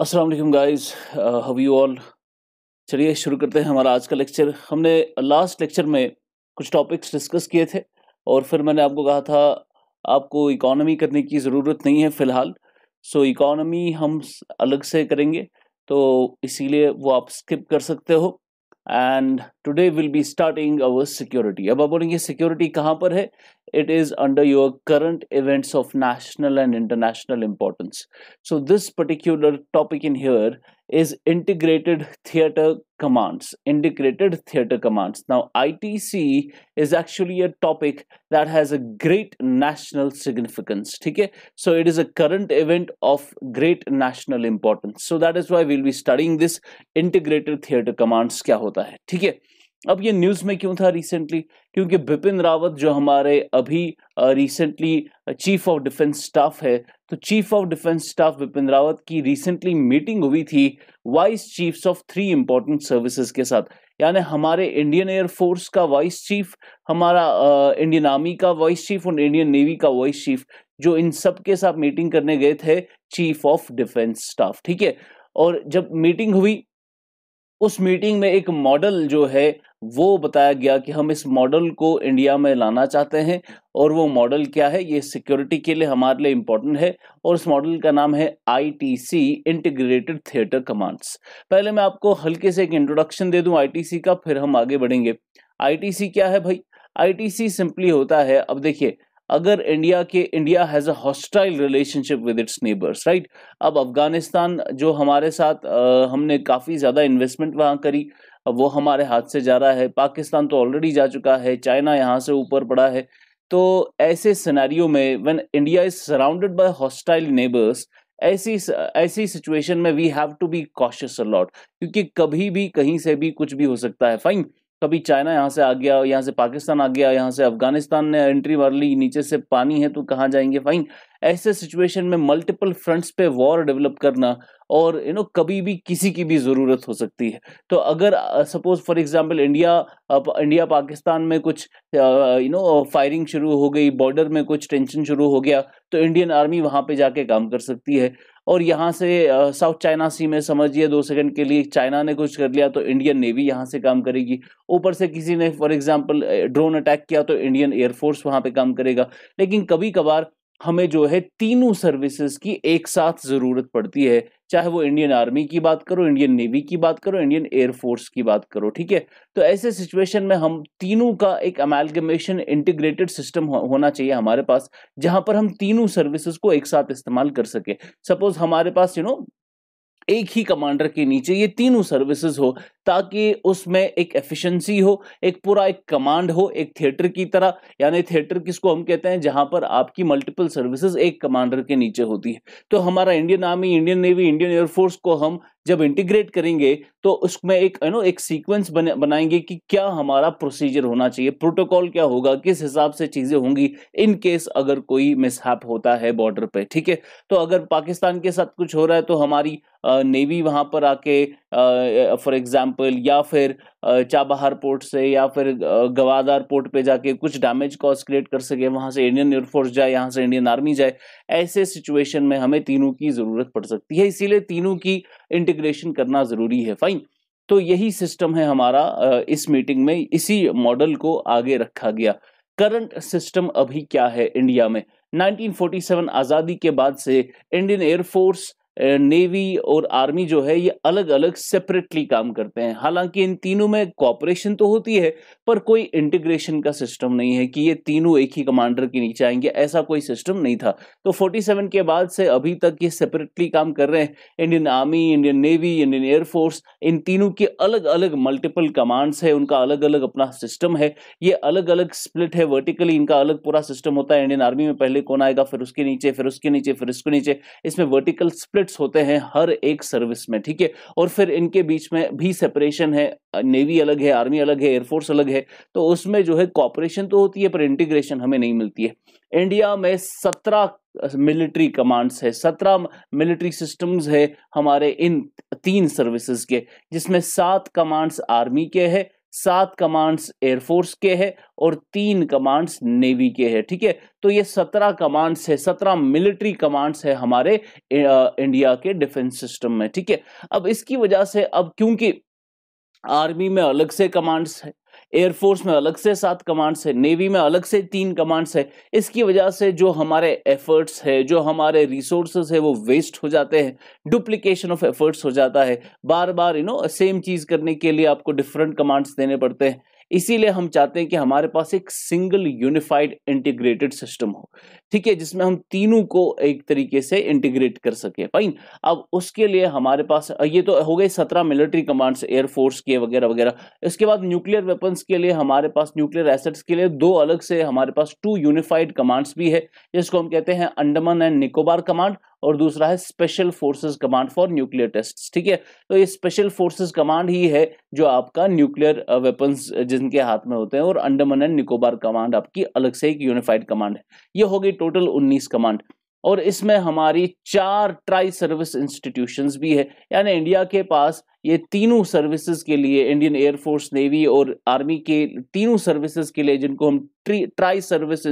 अस्सलाम वालेकुम guys how you all चलिए शुरू करते हैं हमारा आज का लेक्चर हमने लास्ट लेक्चर में कुछ टॉपिक्स डिस्कस किए थे और फिर मैंने आपको कहा था आपको इकोनॉमी करने की ज़रूरत नहीं है फ़िलहाल सो इकोनॉमी हम अलग से करेंगे तो इसीलिए वो आप स्किप कर सकते हो and today we'll be starting our security. Ab bolenge security kahan par hai? It is under your current events of national and international importance. So this particular topic in here is integrated theater commands integrated theater commands now itc is actually a topic that has a great national significance okay so it is a current event of great national importance so that is why we'll be studying this integrated theater commands kya hota hai अब ये news में क्यों था recently क्योंकि बिपिन रावत जो हमारे अभी recently chief of defence staff है तो chief of defence staff Bipin Rawat की रिसेंटली मीटिंग हुई थी vice chiefs of three important services के साथ यानी हमारे इंडियन एयरफोर्स का वाइस चीफ हमारा इंडियन आर्मी का वाइस चीफ और इंडियन नेवी का वाइस चीफ जो इन सब के साथ मीटिंग करने गए थे चीफ ऑफ डिफेंस स्टाफ ठीक है और जब मीटिंग हुई उस मीटिंग में एक मॉडल जो है वो बताया गया कि हम इस मॉडल को इंडिया में लाना चाहते हैं और वो मॉडल क्या है ये सिक्योरिटी के लिए हमारे लिए इम्पोर्टेंट है और इस मॉडल का नाम है आईटीसी इंटीग्रेटेड थिएटर कमांड्स पहले मैं आपको हल्के से एक इंट्रोडक्शन दे दूं आईटीसी का फिर हम आगे बढ़ेंगे आईटीसी क्या है भाई आईटीसी सिंपली होता है अब देखिए अगर इंडिया के India has a hostile relationship with its neighbours right अब अफगानिस्तान जो हमारे साथ आ, हमने काफ़ी ज़्यादा इन्वेस्टमेंट वहाँ करी वो हमारे हाथ से जा रहा है पाकिस्तान तो ऑलरेडी जा चुका है चाइना यहाँ से ऊपर पड़ा है तो ऐसे सिनेरियो में when India is surrounded by hostile neighbours ऐसी ऐसी सिचुएशन में we have to be cautious a lot क्योंकि कभी भी कहीं से भी कुछ भी हो सकता है फाइन कभी चाइना यहाँ से आ गया यहाँ से पाकिस्तान आ गया यहाँ से अफगानिस्तान ने एंट्री मार ली नीचे से पानी है तो कहाँ जाएंगे फाइन ऐसे सिचुएशन में मल्टीपल फ्रंट्स पे वॉर डेवलप करना और यू नो कभी भी किसी की भी ज़रूरत हो सकती है तो अगर suppose for example India India Pakistan में कुछ यू नो फायरिंग शुरू हो गई बॉर्डर में कुछ टेंशन शुरू हो गया तो इंडियन आर्मी वहाँ पे जाके काम कर सकती है और यहाँ से साउथ चाइना सी में समझिए दो सेकंड के लिए चाइना ने कुछ कर लिया तो इंडियन नेवी यहाँ से काम करेगी ऊपर से किसी ने फॉर एग्जाम्पल ड्रोन अटैक किया तो इंडियन एयरफोर्स वहाँ पे काम करेगा लेकिन कभी कभार हमें जो है तीनों सर्विसेज की एक साथ ज़रूरत पड़ती है चाहे वो इंडियन आर्मी की बात करो इंडियन नेवी की बात करो इंडियन एयरफोर्स की बात करो ठीक है तो ऐसे सिचुएशन में हम तीनों का एक अमेलगमेशन इंटीग्रेटेड सिस्टम होना चाहिए हमारे पास जहां पर हम तीनों सर्विसेज को एक साथ इस्तेमाल कर सके सपोज हमारे पास यू नो एक ही कमांडर के नीचे ये तीनों सर्विसेज हो ताकि उसमें एक एफिशिएंसी हो एक पूरा एक कमांड हो एक थिएटर की तरह यानी थिएटर किसको हम कहते हैं जहां पर आपकी मल्टीपल सर्विसेज एक कमांडर के नीचे होती है तो हमारा Indian army Indian navy Indian air force को हम जब इंटीग्रेट करेंगे तो उसमें एक यू नो एक सीक्वेंस बने बनाएंगे कि क्या हमारा प्रोसीजर होना चाहिए प्रोटोकॉल क्या होगा किस हिसाब से चीज़ें होंगी इन केस अगर कोई मिसहैप होता है बॉर्डर पे ठीक है तो अगर पाकिस्तान के साथ कुछ हो रहा है तो हमारी नेवी वहाँ पर आके फॉर एग्जाम्पल एग्जाम्पल या फिर चाबहार पोर्ट से या फिर गवादार पोर्ट पे जाके कुछ डैमेज कॉज क्रिएट कर सके वहाँ से इंडियन एयरफोर्स जाए यहाँ से इंडियन आर्मी जाए ऐसे सिचुएशन में हमें तीनों की ज़रूरत पड़ सकती है इसीलिए तीनों की इंटीग्रेशन करना ज़रूरी है फाइन तो यही सिस्टम है हमारा इस मीटिंग में इसी मॉडल को आगे रखा गया करंट सिस्टम अभी क्या है इंडिया में 1947 आज़ादी के बाद से इंडियन एयरफोर्स नेवी और आर्मी जो है ये अलग अलग सेपरेटली काम करते हैं हालांकि इन तीनों में कॉपरेशन तो होती है पर कोई इंटीग्रेशन का सिस्टम नहीं है कि ये तीनों एक ही कमांडर के नीचे आएंगे ऐसा कोई सिस्टम नहीं था तो 47 के बाद से अभी तक ये सेपरेटली काम कर रहे हैं Indian army Indian navy Indian air force इन तीनों के अलग अलग मल्टीपल कमांड्स है उनका अलग अलग अपना सिस्टम है ये अलग अलग स्प्लिट है वर्टिकली इनका अलग पूरा सिस्टम होता है इंडियन आर्मी में पहले कौन आएगा फिर उसके नीचे फिर उसके नीचे फिर उसके नीचे इसमें वर्टिकल स्प्लिट पॉकेट्स होते हैं हर एक सर्विस में ठीक है और फिर इनके बीच में भी सेपरेशन है नेवी अलग है आर्मी अलग है एयरफोर्स अलग है तो उसमें जो है कॉपरेशन तो होती है पर इंटीग्रेशन हमें नहीं मिलती है इंडिया में सत्रह मिलिट्री कमांड्स है सत्रह मिलिट्री सिस्टम्स है हमारे इन तीन सर्विसेज के जिसमें सात कमांड्स आर्मी के हैं सात कमांड्स एयरफोर्स के हैं और तीन कमांड्स नेवी के हैं ठीक है तो ये सत्रह कमांड्स है सत्रह मिलिट्री कमांड्स है हमारे इंडिया के डिफेंस सिस्टम में ठीक है अब इसकी वजह से अब क्योंकि आर्मी में अलग से कमांड्स है एयरफोर्स में अलग से सात कमांड्स है नेवी में अलग से तीन कमांड्स है इसकी वजह से जो हमारे एफर्ट्स है जो हमारे रिसोर्सेज है वो वेस्ट हो जाते हैं डुप्लीकेशन ऑफ एफर्ट्स हो जाता है बार बार यू नो सेम चीज़ करने के लिए आपको डिफरेंट कमांड्स देने पड़ते हैं इसीलिए हम चाहते हैं कि हमारे पास एक सिंगल यूनिफाइड इंटीग्रेटेड सिस्टम हो ठीक है जिसमें हम तीनों को एक तरीके से इंटीग्रेट कर सके फाइन अब उसके लिए हमारे पास ये तो हो गए सत्रह मिलिट्री कमांड्स एयरफोर्स के वगैरह वगैरह इसके बाद न्यूक्लियर वेपन्स के लिए हमारे पास न्यूक्लियर एसेट्स के लिए दो अलग से हमारे पास टू यूनिफाइड कमांड्स भी है जिसको हम कहते हैं अंडमान एंड निकोबार कमांड और दूसरा है special forces command for nuclear test ठीक है तो ये स्पेशल फोर्सेस कमांड ही है जो आपका न्यूक्लियर वेपन्स जिनके हाथ में होते हैं और अंडमान एंड निकोबार कमांड आपकी अलग से एक यूनिफाइड कमांड है ये होगी टोटल 19 कमांड और इसमें हमारी चार ट्राई सर्विस इंस्टीट्यूशंस भी है यानी इंडिया के पास ये तीनों सर्विसेज के लिए इंडियन एयरफोर्स नेवी और आर्मी के तीनों सर्विसेज के लिए जिनको हम ट्राई सर्विस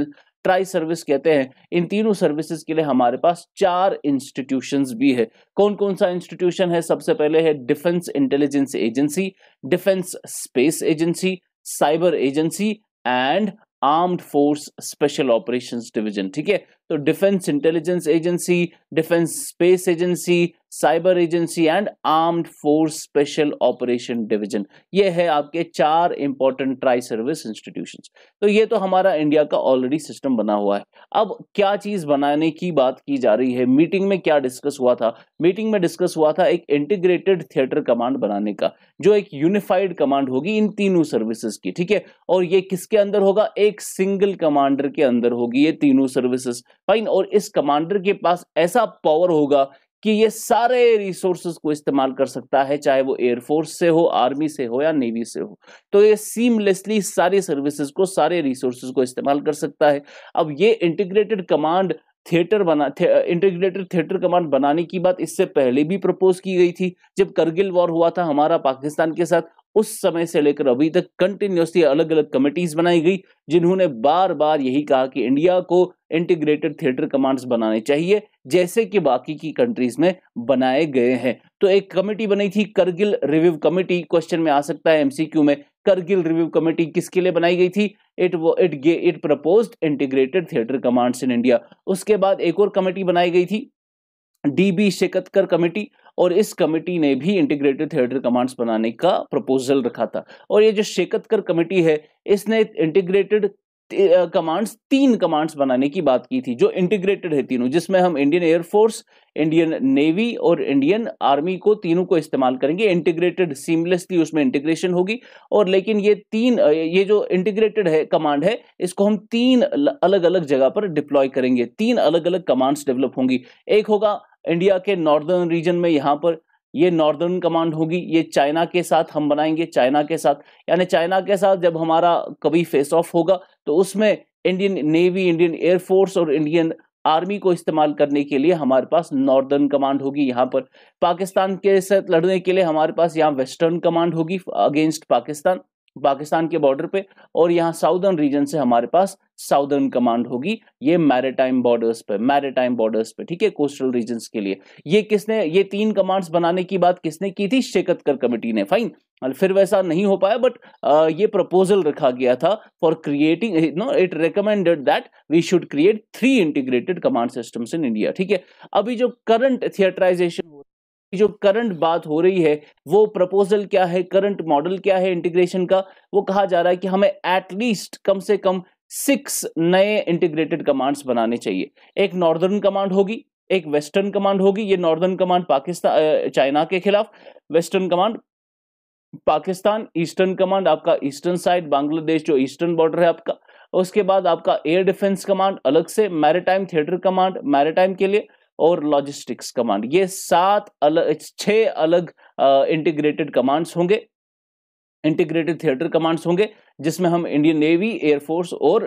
ट्राई सर्विस कहते हैं इन तीनों सर्विसेज के लिए हमारे पास चार इंस्टीट्यूशंस भी है कौन कौन सा इंस्टीट्यूशन है सबसे पहले है defence intelligence agency defence space agency cyber agency and armed force special operations division ठीक है तो defence intelligence agency defence space agency cyber agency and armed force special operation division ये है आपके चार इंपॉर्टेंट ट्राई सर्विस इंस्टीट्यूशन तो ये तो हमारा इंडिया का ऑलरेडी सिस्टम बना हुआ है अब क्या चीज बनाने की बात की जा रही है मीटिंग में क्या डिस्कस हुआ था मीटिंग में डिस्कस हुआ था एक इंटीग्रेटेड थिएटर कमांड बनाने का जो एक यूनिफाइड कमांड होगी इन तीनों सर्विसेज की ठीक है और ये किसके अंदर होगा एक सिंगल कमांडर के अंदर होगी ये तीनों सर्विसेज फाइन और इस कमांडर के पास ऐसा पावर होगा कि ये सारे रिसोर्सेस को इस्तेमाल कर सकता है चाहे वो एयरफोर्स से हो आर्मी से हो या नेवी से हो तो ये सीमलेसली सारी सर्विसेज को सारे रिसोर्सेज को इस्तेमाल कर सकता है अब ये इंटीग्रेटेड कमांड थिएटर बना थे, इंटीग्रेटेड थिएटर कमांड बनाने की बात इससे पहले भी प्रपोज की गई थी जब करगिल वॉर हुआ था हमारा पाकिस्तान के साथ उस समय से लेकर अभी तक कंटिन्यूसली अलग अलग कमेटीज बनाई गई जिन्होंने बार बार यही कहा कि इंडिया को इंटीग्रेटेड थिएटर कमांड्स बनाने चाहिए जैसे कि बाकी की कंट्रीज में बनाए गए हैं तो एक कमेटी बनी थी करगिल रिव्यू कमेटी क्वेश्चन में आ सकता है एमसीक्यू में करगिल रिव्यू कमेटी किसके लिए बनाई गई थी इट इट गे it propose integrated theatre commands in India उसके बाद एक और कमेटी बनाई गई थी डीबी शेकतकर कमेटी और इस कमेटी ने भी इंटीग्रेटेड थिएटर कमांड्स बनाने का प्रपोजल रखा था और ये जो शेकतकर कमेटी है इसने इंटीग्रेटेड कमांड्स तीन कमांड्स बनाने की बात की थी जो इंटीग्रेटेड है तीनों जिसमें हम इंडियन एयरफोर्स इंडियन नेवी और इंडियन आर्मी को तीनों को इस्तेमाल करेंगे इंटीग्रेटेड सीमलेसली उसमें इंटीग्रेशन होगी और लेकिन ये तीन ये जो इंटीग्रेटेड है कमांड है इसको हम तीन अलग अलग जगह पर डिप्लॉय करेंगे तीन अलग अलग कमांड्स डेवलप होंगी एक होगा इंडिया के नॉर्दर्न रीजन में यहाँ पर ये नॉर्दर्न कमांड होगी ये चाइना के साथ हम बनाएंगे चाइना के साथ यानी चाइना के साथ जब हमारा कभी फेस ऑफ होगा तो उसमें इंडियन नेवी इंडियन एयरफोर्स और इंडियन आर्मी को इस्तेमाल करने के लिए हमारे पास नॉर्दर्न कमांड होगी यहाँ पर पाकिस्तान के साथ लड़ने के लिए हमारे पास यहाँ वेस्टर्न कमांड होगी अगेंस्ट पाकिस्तान पाकिस्तान के बॉर्डर पे और यहाँ साउदर्न रीजन से हमारे पास साउदर्न कमांड होगी ये मैरिटाइम बॉर्डर्स पे मैरिटाइम बॉर्डर्स पे ठीक है कोस्टल रीजन के लिए ये किसने ये तीन कमांड्स बनाने की बात किसने की थी शेकतकर कमेटी ने फाइन फिर वैसा नहीं हो पाया बट ये प्रपोजल रखा गया था for creating no it recommended that we should create three integrated command systems in India ठीक है अभी जो करंट थिएटराइजेशन जो करंट बात हो रही है वो प्रपोजल क्या है करंट मॉडल क्या है इंटीग्रेशन का वो कहा जा रहा है कि हमें एटलीस्ट कम से कम सिक्स नए इंटीग्रेटेड कमांड्स बनाने चाहिए एक नॉर्दर्न कमांड होगी एक वेस्टर्न कमांड होगी ये नॉर्दर्न कमांड पाकिस्तान चाइना के खिलाफ western command Pakistan eastern command आपका ईस्टर्न साइड बांग्लादेश जो ईस्टर्न बॉर्डर है आपका उसके बाद आपका एयर डिफेंस कमांड अलग से मैरिटाइम थिएटर कमांड मैरिटाइम के लिए और लॉजिस्टिक्स कमांड ये सात अलग छह अलग इंटीग्रेटेड कमांड्स होंगे इंटीग्रेटेड थिएटर कमांड्स होंगे जिसमें हम इंडियन नेवी एयरफोर्स और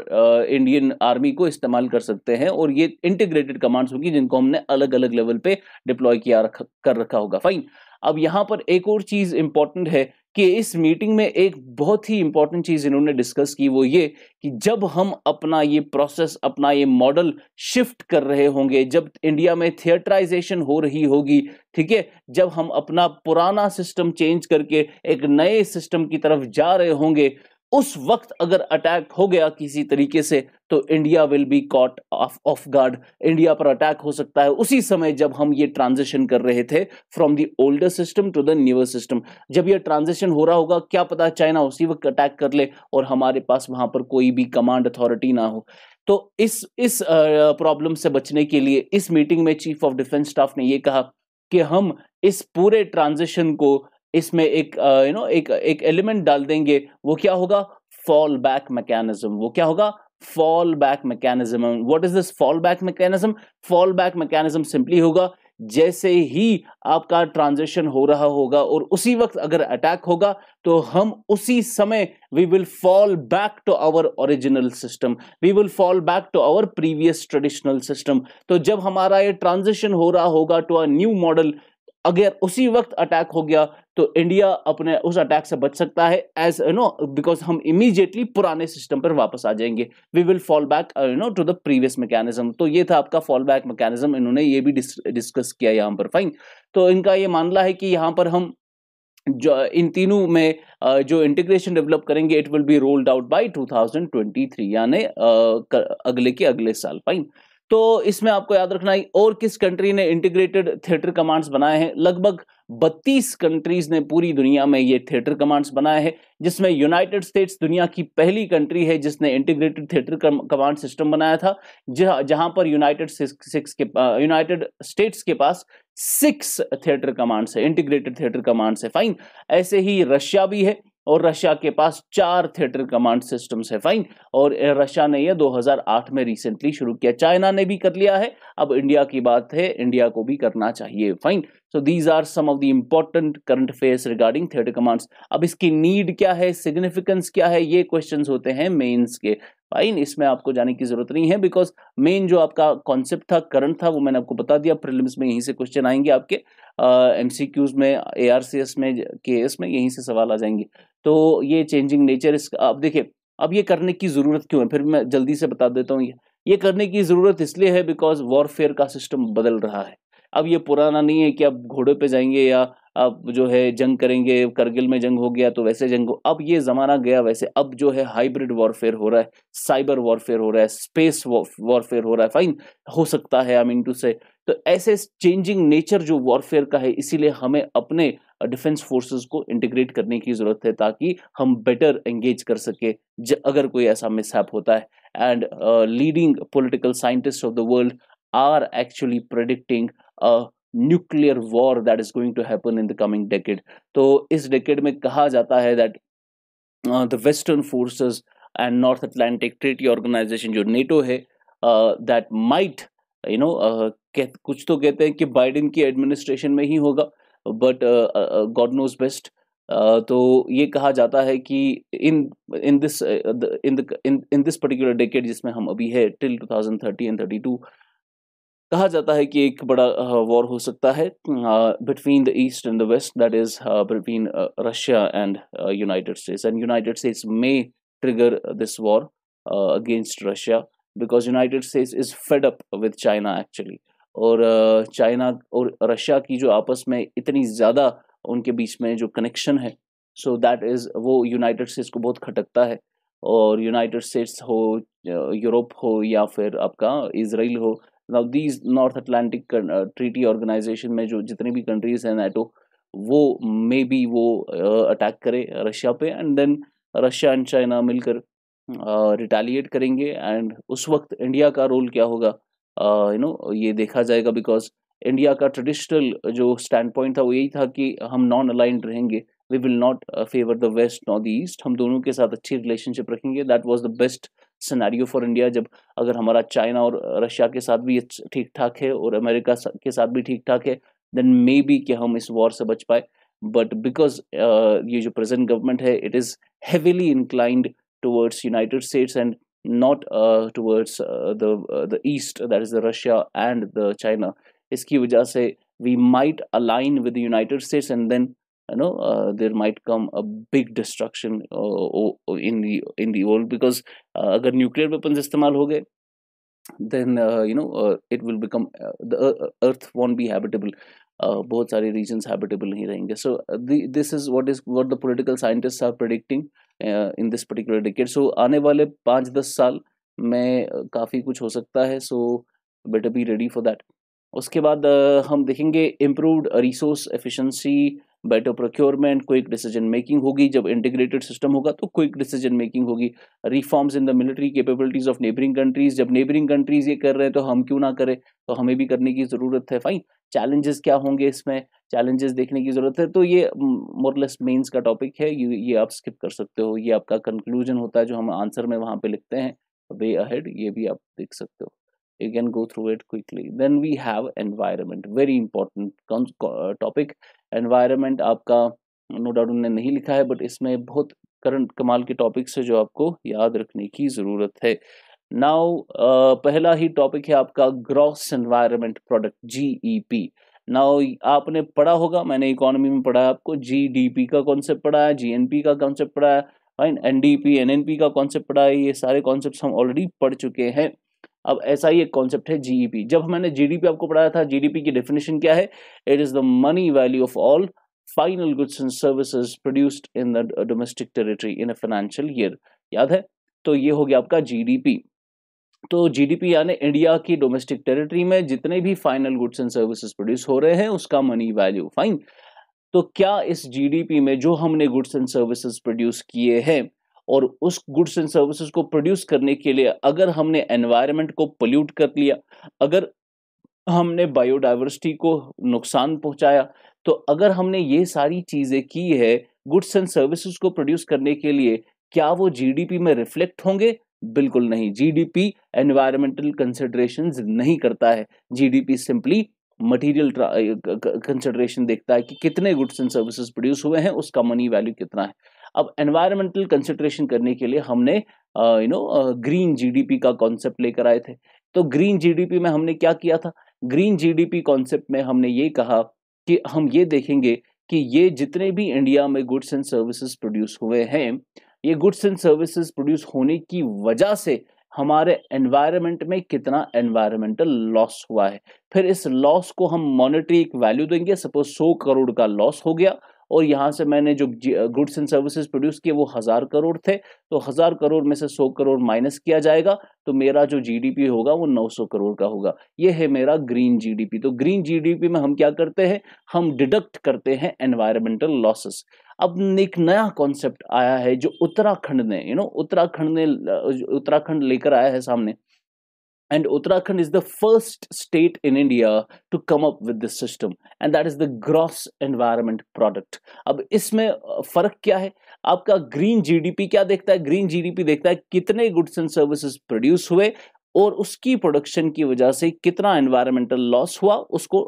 इंडियन आर्मी को इस्तेमाल कर सकते हैं और ये इंटीग्रेटेड कमांड्स होंगी जिनको हमने अलग अलग लेवल पे डिप्लॉय किया रख, कर रखा होगा फाइन अब यहाँ पर एक और चीज इंपॉर्टेंट है कि इस मीटिंग में एक बहुत ही इंपॉर्टेंट चीज इन्होंने डिस्कस की वो ये कि जब हम अपना ये प्रोसेस अपना ये मॉडल शिफ्ट कर रहे होंगे जब इंडिया में थिएटराइजेशन हो रही होगी ठीक है जब हम अपना पुराना सिस्टम चेंज करके एक नए सिस्टम की तरफ जा रहे होंगे उस वक्त अगर अटैक हो गया किसी तरीके से तो India will be caught off off guard India पर अटैक हो सकता है उसी समय जब हम ये ट्रांजिशन कर रहे थे from the older system to the newer system जब ये ट्रांजिशन हो रहा होगा क्या पता चाइना उसी वक्त अटैक कर ले और हमारे पास वहां पर कोई भी कमांड अथॉरिटी ना हो तो इस इस प्रॉब्लम से बचने के लिए इस मीटिंग में चीफ ऑफ डिफेंस स्टाफ ने यह कहा कि हम इस पूरे ट्रांजिशन को इसमें एक यू नो एक एक एलिमेंट डाल देंगे वो क्या होगा फॉल बैक मैकेनिज्म वो क्या होगा fall back mechanism what is this fall back mechanism fall back mechanism simply होगा जैसे ही आपका ट्रांजेक्शन हो रहा होगा और उसी वक्त अगर अटैक होगा तो हम उसी समय we will fall back to our original system we will fall back to our previous traditional system तो जब हमारा ये ट्रांजेक्शन हो रहा होगा टू अ न्यू मॉडल अगर उसी वक्त अटैक हो गया तो इंडिया अपने उस अटैक से बच सकता है एज यू नो बिकॉज हम इमीजिएटली पुराने सिस्टम पर वापस आ जाएंगे we will fall back you know to the previous mechanism तो ये था आपका फॉल बैक मैकेनिज्म इन्होंने ये भी डिस्कस किया यहाँ पर फाइन तो इनका ये मानना है कि यहाँ पर हम जो इन तीनों में uh, जो इंटीग्रेशन डेवलप करेंगे it will be rolled out by 2023 यानी uh, अगले के अगले साल फाइन तो इसमें आपको याद रखना है और किस कंट्री ने इंटीग्रेटेड थिएटर कमांड्स बनाए हैं लगभग 32 कंट्रीज ने पूरी दुनिया में ये थिएटर कमांड्स बनाए हैं जिसमें यूनाइटेड स्टेट्स दुनिया की पहली कंट्री है जिसने इंटीग्रेटेड थिएटर कमांड सिस्टम बनाया था जह, जहां पर यूनाइटेड सिक्स के यूनाइटेड स्टेट्स के पास सिक्स थिएटर कमांड्स है इंटीग्रेटेड थिएटर कमांड्स है फाइन ऐसे ही रशिया भी है और रशिया के पास चार थिएटर कमांड सिस्टम्स है फाइन और रशिया ने यह 2008 में रिसेंटली शुरू किया चाइना ने भी कर लिया है अब इंडिया की बात है इंडिया को भी करना चाहिए fine so these are some of the important current affairs regarding theatre commands अब इसकी नीड क्या है सिग्निफिकेंस क्या है ये क्वेश्चन होते हैं मेन्स के फाइन इसमें आपको जाने की जरूरत नहीं है बिकॉज मेन जो आपका कॉन्सेप्ट था करंट था वो मैंने आपको बता दिया प्रिलिम्स में यहीं से क्वेश्चन आएंगे आपके एम uh, में ए में के में यहीं से सवाल आ जाएंगे तो ये चेंजिंग नेचर इसका अब देखिए अब ये करने की ज़रूरत क्यों है फिर मैं जल्दी से बता देता हूँ ये ये करने की ज़रूरत इसलिए है बिकॉज वॉरफेयर का सिस्टम बदल रहा है अब ये पुराना नहीं है कि अब घोड़े पे जाएंगे या अब जो है जंग करेंगे करगिल में जंग हो गया तो वैसे जंग हो अब ये ज़माना गया वैसे अब जो है हाइब्रिड वॉरफेयर हो रहा है साइबर वॉरफेयर हो रहा है स्पेस वॉरफेयर हो रहा है फाइन हो सकता है आई मीन टू से तो ऐसे चेंजिंग नेचर जो वॉरफेयर का है इसीलिए हमें अपने डिफेंस फोर्सेस को इंटीग्रेट करने की ज़रूरत है ताकि हम बेटर एंगेज कर सके अगर कोई ऐसा मिसहैप होता है and leading political scientist of the world are actually predicting nuclear war that is going to happen in the coming decade तो इस डेकेड में कहा जाता है that the western forces and North Atlantic Treaty Organization जो NATO है that might you know uh, कुछ तो कहते हैं कि बाइडेन की एडमिनिस्ट्रेशन में ही होगा बट गॉड नोज बेस्ट तो ये कहा जाता है कि in in this in in this particular decade जिसमें हम अभी है टिल 2030 एंड 32 कहा जाता है कि एक बड़ा वॉर uh, हो सकता है between the east and the west that is between Russia and United States and United States may trigger this war against Russia because United States is fed up with China actually और China uh, और Russia की जो आपस में इतनी ज़्यादा उनके बीच में जो कनेक्शन है सो दैट इज़ वो यूनाइटेड स्टेट्स को बहुत खटकता है और यूनाइटेड स्टेट्स हो यूरोप uh, हो या फिर आपका इसराइल हो now these North Atlantic Treaty Organization में जो जितनी भी कंट्रीज हैं नैटो वो मे बी वो अटैक uh, करे रशिया पे and then Russia and China मिलकर uh, करेंगे एंड उस वक्त इंडिया का रोल क्या होगा यू नो ये देखा जाएगा बिकॉज इंडिया का ट्रेडिशनल जो स्टैंड पॉइंट था वो यही था कि हम नॉन अलाइंड रहेंगे we will not favour the west not the east हम दोनों के साथ अच्छी रिलेशनशिप रखेंगे that was the best scenario for India जब अगर हमारा चाइना और रशिया के साथ भी ठीक ठाक है और अमेरिका के साथ भी ठीक ठाक है देन मे बी कि हम इस वॉर से बच पाए बट बिकॉज uh, ये जो प्रेजेंट गवर्नमेंट है it is heavily inclined towards United States and not uh, towards uh, the uh, the East, that is the Russia and the China. ki वजह se we might align with the United States and then you know uh, there might come a big destruction uh, in the in the world because uh, nuclear weapons istemal हो गए then uh, you know uh, it will become uh, the uh, earth won't be habitable बहुत सारे regions habitable नहीं रहेंगे so this is what is what the political scientist are predicting in this particular decade so आने वाले पाँच दस साल में काफ़ी कुछ हो सकता है so better be ready for that उसके बाद uh, हम देखेंगे improved resource efficiency better procurement quick decision making होगी जब इंटीग्रेटेड सिस्टम होगा तो क्विक डिसीजन मेकिंग होगी reforms in the military capabilities of neighbouring countries जब नेबरिंग कंट्रीज ये कर रहे हैं तो हम क्यों ना करें तो हमें भी करने की ज़रूरत है फाइन चैलेंजेस क्या होंगे इसमें चैलेंजेस देखने की ज़रूरत है तो ये मोरलेस mm, मेन्स का टॉपिक है ये ये आप स्किप कर सकते हो ये आपका कंक्लूजन होता है जो हम आंसर में वहाँ पे लिखते हैं वे अहेड ये भी आप देख सकते हो you can go through it quickly then we have environment very important topic environment aapka no doubt unne nahi likha hai but isme bahut current kamal ke topics hai jo aapko yaad rakhne ki zarurat hai now uh, pehla hi topic hai aapka gross environment product gep now आपने पढ़ा होगा मैंने economy में पढ़ा है आपको GDP का concept पढ़ा है जीएनपी का कॉन्सेप्ट पढ़ा है फाइन एनडीपी एनएनपी का कॉन्सेप्ट पढ़ा है ये सारे कॉन्सेप्ट हम ऑलरेडी पढ़ चुके हैं अब ऐसा ही एक कॉन्सेप्ट है जीईपी e जब मैंने जीडीपी आपको पढ़ाया था जीडीपी की डेफिनेशन क्या है it is the money value of all final goods and services produced in the domestic territory in a financial year याद है तो ये हो गया आपका जीडीपी तो जीडीपी यानी इंडिया की डोमेस्टिक टेरिटरी में जितने भी final goods and services produce हो रहे हैं उसका मनी वैल्यू फाइन तो क्या इस जीडीपी में जो हमने गुड्स एंड सर्विसेज प्रोड्यूस किए हैं और उस गुड्स एंड सर्विसेज को प्रोड्यूस करने के लिए अगर हमने एनवायरनमेंट को पोल्यूट कर लिया अगर हमने बायोडाइवर्सिटी को नुकसान पहुंचाया तो अगर हमने ये सारी चीज़ें की है गुड्स एंड सर्विसेज को प्रोड्यूस करने के लिए क्या वो जीडीपी में रिफ्लेक्ट होंगे बिल्कुल नहीं जीडीपी एनवायरमेंटल कंसिडरेशन नहीं करता है जीडीपी सिंपली मटेरियल कंसिडरेशन देखता है कि कितने गुड्स एंड सर्विसेज प्रोड्यूस हुए हैं उसका मनी वैल्यू कितना है अब एनवायरमेंटल कंसिड्रेशन करने के लिए हमने यू नो ग्रीन जीडीपी का कॉन्सेप्ट लेकर आए थे तो ग्रीन जीडीपी में हमने क्या किया था ग्रीन जीडीपी कॉन्सेप्ट में हमने ये कहा कि हम ये देखेंगे कि ये जितने भी इंडिया में गुड्स एंड सर्विसेज प्रोड्यूस हुए हैं ये गुड्स एंड सर्विसेज प्रोड्यूस होने की वजह से हमारे एनवायरनमेंट में कितना एनवायरमेंटल लॉस हुआ है फिर इस लॉस को हम मॉनेटरी एक वैल्यू देंगे सपोज सौ करोड़ का लॉस हो गया और यहाँ से मैंने जो गुड्स एंड सर्विसेज प्रोड्यूस किए वो हज़ार करोड़ थे तो हज़ार करोड़ में से सौ करोड़ माइनस किया जाएगा तो मेरा जो जीडीपी होगा वो नौ सौ करोड़ का होगा ये है मेरा ग्रीन जीडीपी तो ग्रीन जीडीपी में हम क्या करते हैं हम डिडक्ट करते हैं एनवायरमेंटल लॉसेस अब एक नया कॉन्सेप्ट आया है जो उत्तराखंड ने यू नो उत्तराखंड ने उत्तराखंड लेकर आया है सामने And Uttarakhand is the first state in India to come up with this system, and that is the gross environment product. ab isme farak kya hai आपका ग्रीन जीडीपी क्या देखता है ग्रीन जीडीपी देखता है कितने गुड्स एंड सर्विसेज प्रोड्यूस हुए और उसकी प्रोडक्शन की वजह से कितना एनवायरमेंटल लॉस हुआ उसको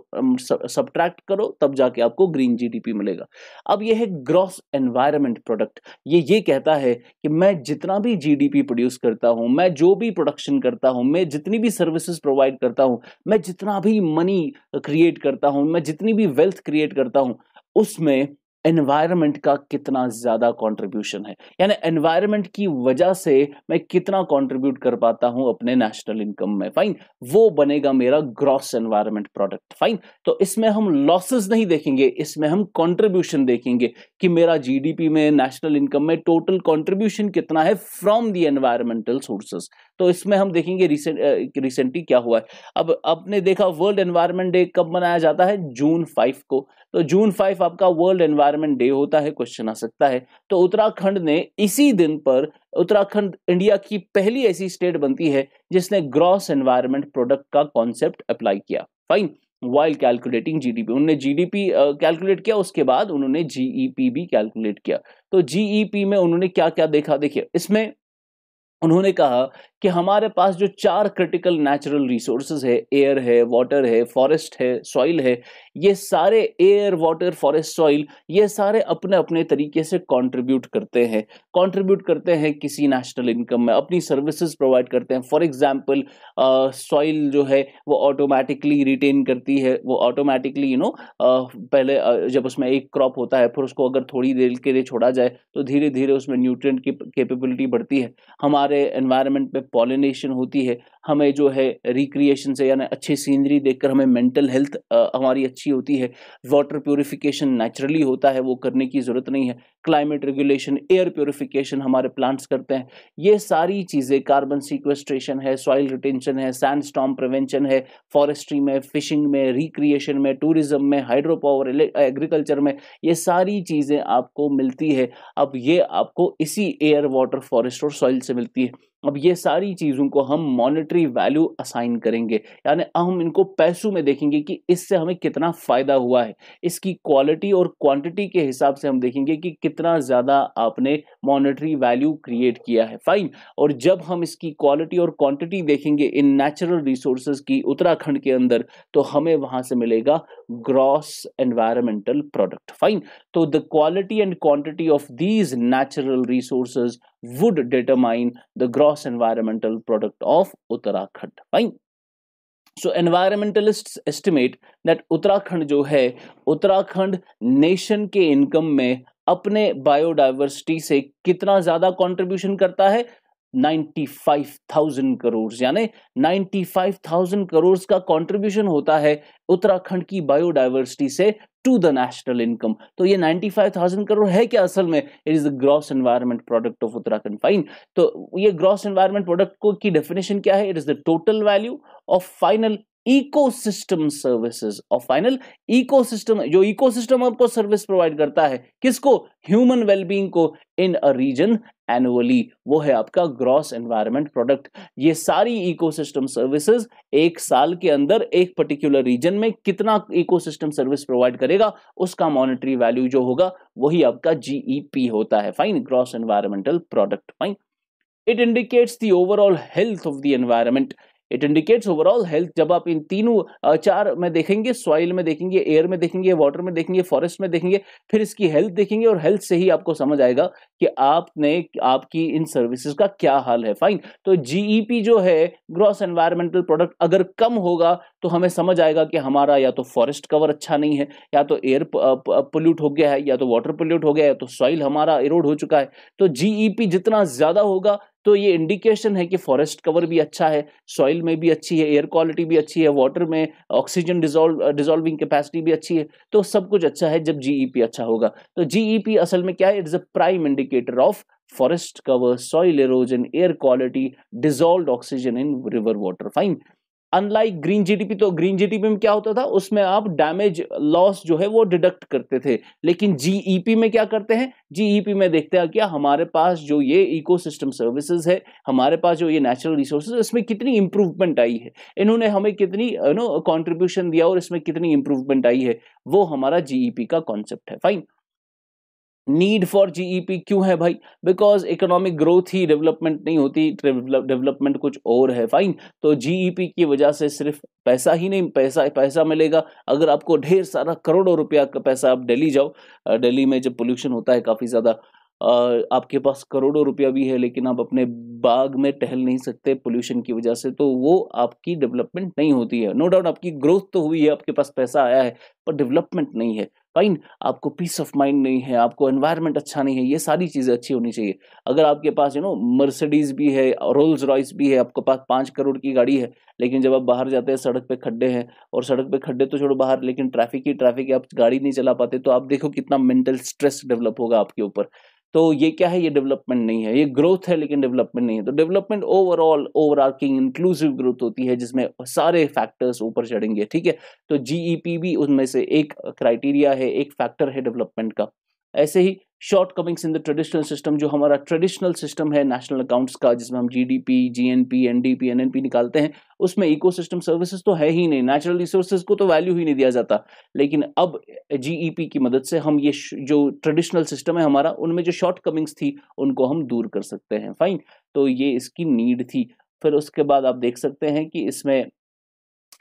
सब्ट्रैक्ट करो तब जाके आपको ग्रीन जीडीपी मिलेगा अब यह है ग्रॉस एनवायरमेंट प्रोडक्ट ये ये कहता है कि मैं जितना भी जीडीपी प्रोड्यूस करता हूँ मैं जो भी प्रोडक्शन करता हूँ मैं जितनी भी सर्विसेज प्रोवाइड करता हूँ मैं जितना भी मनी क्रिएट करता हूँ मैं जितनी भी वेल्थ क्रिएट करता हूँ उसमें एनवायरमेंट का कितना ज़्यादा कंट्रीब्यूशन है यानी एनवायरमेंट की वजह से मैं कितना कंट्रीब्यूट कर पाता हूं अपने नेशनल इनकम में फाइन वो बनेगा मेरा ग्रॉस एनवायरमेंट प्रोडक्ट फाइन तो इसमें हम लॉसेस नहीं देखेंगे इसमें हम कंट्रीब्यूशन देखेंगे कि मेरा जीडीपी में नेशनल इनकम में टोटल कॉन्ट्रीब्यूशन कितना है फ्रॉम दी एनवायरमेंटल सोर्सेस तो इसमें हम देखेंगे रिसेंटली क्या हुआ है अब आपने देखा वर्ल्ड एनवायरमेंट डे कब मनाया जाता है जून फाइव को तो जून फाइव आपका वर्ल्ड एनवायरमेंट डे होता है क्वेश्चन आ सकता है तो उत्तराखंड ने इसी दिन पर उत्तराखंड इंडिया की पहली ऐसी स्टेट बनती है जिसने ग्रॉस एनवायरमेंट प्रोडक्ट का कॉन्सेप्ट अप्लाई किया फाइन वाइल कैलकुलेटिंग जीडीपी उन्होंने जीडीपी कैलकुलेट किया उसके बाद उन्होंने जीईपी e भी कैलकुलेट किया तो जीईपी e में उन्होंने क्या क्या देखा देखिए इसमें उन्होंने कहा कि हमारे पास जो चार क्रिटिकल नेचुरल रिसोर्सेज है एयर है वाटर है फॉरेस्ट है सॉइल है ये सारे एयर वाटर फॉरेस्ट सॉइल ये सारे अपने अपने तरीके से कंट्रीब्यूट करते हैं कंट्रीब्यूट करते हैं किसी नेशनल इनकम में अपनी सर्विसेज प्रोवाइड करते हैं फॉर एग्जांपल सॉइल जो है वो ऑटोमेटिकली रिटेन करती है वो ऑटोमेटिकली यू नो पहले uh, जब उसमें एक क्रॉप होता है फिर उसको अगर थोड़ी देर के लिए छोड़ा जाए तो धीरे धीरे उसमें न्यूट्रिय की कैपेबिलिटी बढ़ती है हमारे एनवायरमेंट में पॉलिनेशन होती है हमें जो है रिक्रिएशन से यानी अच्छी सीनरी देखकर हमें मेंटल हेल्थ हमारी अच्छी होती है वाटर प्योरीफिकेशन नेचुरली होता है वो करने की ज़रूरत नहीं है क्लाइमेट रेगुलेशन एयर प्योरीफिकेशन हमारे प्लांट्स करते हैं ये सारी चीज़ें कार्बन सिक्वेस्ट्रेशन है सॉइल रिटेंशन है सैंड स्टॉम प्रिवेंशन है फॉरेस्ट्री में फिशिंग में रिक्रिएशन में टूरिज्म में हाइड्रो पावर एग्रीकल्चर में ये सारी चीज़ें आपको मिलती है अब ये आपको इसी एयर वाटर फॉरेस्ट और सॉइल से मिलती है अब ये सारी चीज़ों को हम मॉनेटरी वैल्यू असाइन करेंगे यानी हम इनको पैसों में देखेंगे कि इससे हमें कितना फ़ायदा हुआ है इसकी क्वालिटी और क्वांटिटी के हिसाब से हम देखेंगे कि कितना ज़्यादा आपने मॉनेटरी वैल्यू क्रिएट किया है फाइन और जब हम इसकी क्वालिटी और क्वांटिटी देखेंगे इन नेचुरल रिसोर्स की उत्तराखंड के अंदर तो हमें वहाँ से मिलेगा ग्रॉस एनवायरमेंटल प्रोडक्ट फाइन तो the quality and quantity of these natural resources would determine the gross environmental product of Uttarakhand. Fine. So environmentalist estimate that Uttarakhand जो है उत्तराखंड नेशन के इनकम में अपने बायोडाइवर्सिटी से कितना ज़्यादा कंट्रीब्यूशन करता है 95,000 करोड़ यानी 95,000 करोड़ का कंट्रीब्यूशन होता है उत्तराखंड की बायोडाइवर्सिटी से टू द नेशनल इनकम तो ये 95,000 करोड़ है क्या असल में it is the gross environment product of Uttarakhand fine तो ये ग्रॉस एनवायरमेंट प्रोडक्ट को की डेफिनेशन क्या है it is the total value of final ecosystem services और फाइनल इकोसिस्टम जो इकोसिस्टम आपको सर्विस प्रोवाइड करता है किसको ह्यूमन वेलबींग को इन अ रीजन एनुअली वो है आपका ग्रॉस एनवायरमेंट प्रोडक्ट ये सारी इकोसिस्टम सर्विसेज एक साल के अंदर एक पर्टिकुलर रीजन में कितना इकोसिस्टम सर्विस प्रोवाइड करेगा उसका मॉनिटरी वैल्यू जो होगा वही आपका जीईपी e होता है fine gross environmental product fine it indicates the overall health of the environment it indicates overall health जब आप इन तीनों चार में देखेंगे सॉइल में देखेंगे एयर में देखेंगे वाटर में देखेंगे फॉरेस्ट में देखेंगे फिर इसकी हेल्थ देखेंगे और हेल्थ से ही आपको समझ आएगा कि आपने आपकी इन सर्विसेज का क्या हाल है फाइन तो जीईपी e जो है ग्रॉस एनवायरमेंटल प्रोडक्ट अगर कम होगा तो हमें समझ आएगा कि हमारा या तो फॉरेस्ट कवर अच्छा नहीं है या तो एयर पोल्यूट हो गया है या तो वाटर पोल्यूट हो गया है तो सॉइल हमारा इरोड हो चुका है तो जीईपी e जितना ज़्यादा होगा तो ये इंडिकेशन है कि फॉरेस्ट कवर भी अच्छा है सॉइल में भी अच्छी है एयर क्वालिटी भी अच्छी है वाटर में ऑक्सीजन डिजोल्व डिजोल्विंग कैपेसिटी भी अच्छी है तो सब कुछ अच्छा है जब जीईपी e अच्छा होगा तो जीईपी e असल में क्या है it's a prime indicator of forest cover soil erosion air quality dissolved oxygen in river water fine unlike green GDP तो ग्रीन जीडीपी में क्या होता था उसमें आप डैमेज लॉस जो है वो डिडक्ट करते थे लेकिन जीईपी e में क्या करते हैं जीईपी e में देखते हैं क्या हमारे पास जो ये इकोसिस्टम सर्विसेज है हमारे पास जो ये नेचुरल रिसोर्सेज इसमें कितनी इंप्रूवमेंट आई है इन्होंने हमें कितनी नो कॉन्ट्रीब्यूशन दिया और इसमें कितनी इंप्रूवमेंट आई है वो हमारा जीई e का कॉन्सेप्ट है फाइन नीड फॉर जीईपी क्यों है भाई बिकॉज इकोनॉमिक ग्रोथ ही डेवलपमेंट नहीं होती डेवलपमेंट कुछ और है फाइन तो जीईपी e की वजह से सिर्फ पैसा ही नहीं पैसा पैसा मिलेगा अगर आपको ढेर सारा करोड़ों रुपया का पैसा आप दिल्ली जाओ दिल्ली में जब पोल्यूशन होता है काफ़ी ज़्यादा आपके पास करोड़ों रुपया भी है लेकिन आप अपने बाग में टहल नहीं सकते पोल्यूशन की वजह से तो वो आपकी डेवलपमेंट नहीं होती है नो no डाउट आपकी ग्रोथ तो हुई है आपके पास पैसा आया है पर डेवलपमेंट नहीं है फाइन आपको पीस ऑफ माइंड नहीं है आपको एनवायरनमेंट अच्छा नहीं है ये सारी चीज़ें अच्छी होनी चाहिए अगर आपके पास यू नो मर्सिडीज भी है रोल्स रॉयस भी है आपके पास पाँच करोड़ की गाड़ी है लेकिन जब आप बाहर जाते हैं सड़क पे खड्डे हैं और सड़क पे खड्डे तो छोड़ो बाहर लेकिन ट्रैफिक ही ट्रैफिक आप गाड़ी नहीं चला पाते तो आप देखो कितना मेंटल स्ट्रेस डेवलप होगा आपके ऊपर तो ये क्या है ये डेवलपमेंट नहीं है ये ग्रोथ है लेकिन डेवलपमेंट नहीं है तो development overall overarching inclusive growth होती है जिसमें सारे फैक्टर्स ऊपर चढ़ेंगे ठीक है तो जीईपी e भी उनमें से एक क्राइटेरिया है एक फैक्टर है डेवलपमेंट का ऐसे ही shortcomings in the traditional system जो हमारा ट्रेडिशनल सिस्टम है नेशनल अकाउंट्स का जिसमें हम पी एन एनडीपी एनएनपी निकालते हैं उसमें सिस्टम सर्विसेज तो है ही नहीं नेचुरल रिसोर्सेज को तो वैल्यू ही नहीं दिया जाता लेकिन अब पी e की मदद से हम ये जो ट्रेडिशनल सिस्टम है हमारा उनमें जो शॉर्ट कमिंग्स थी उनको हम दूर कर सकते हैं फाइन तो ये इसकी नीड थी फिर उसके बाद आप देख सकते हैं कि इसमें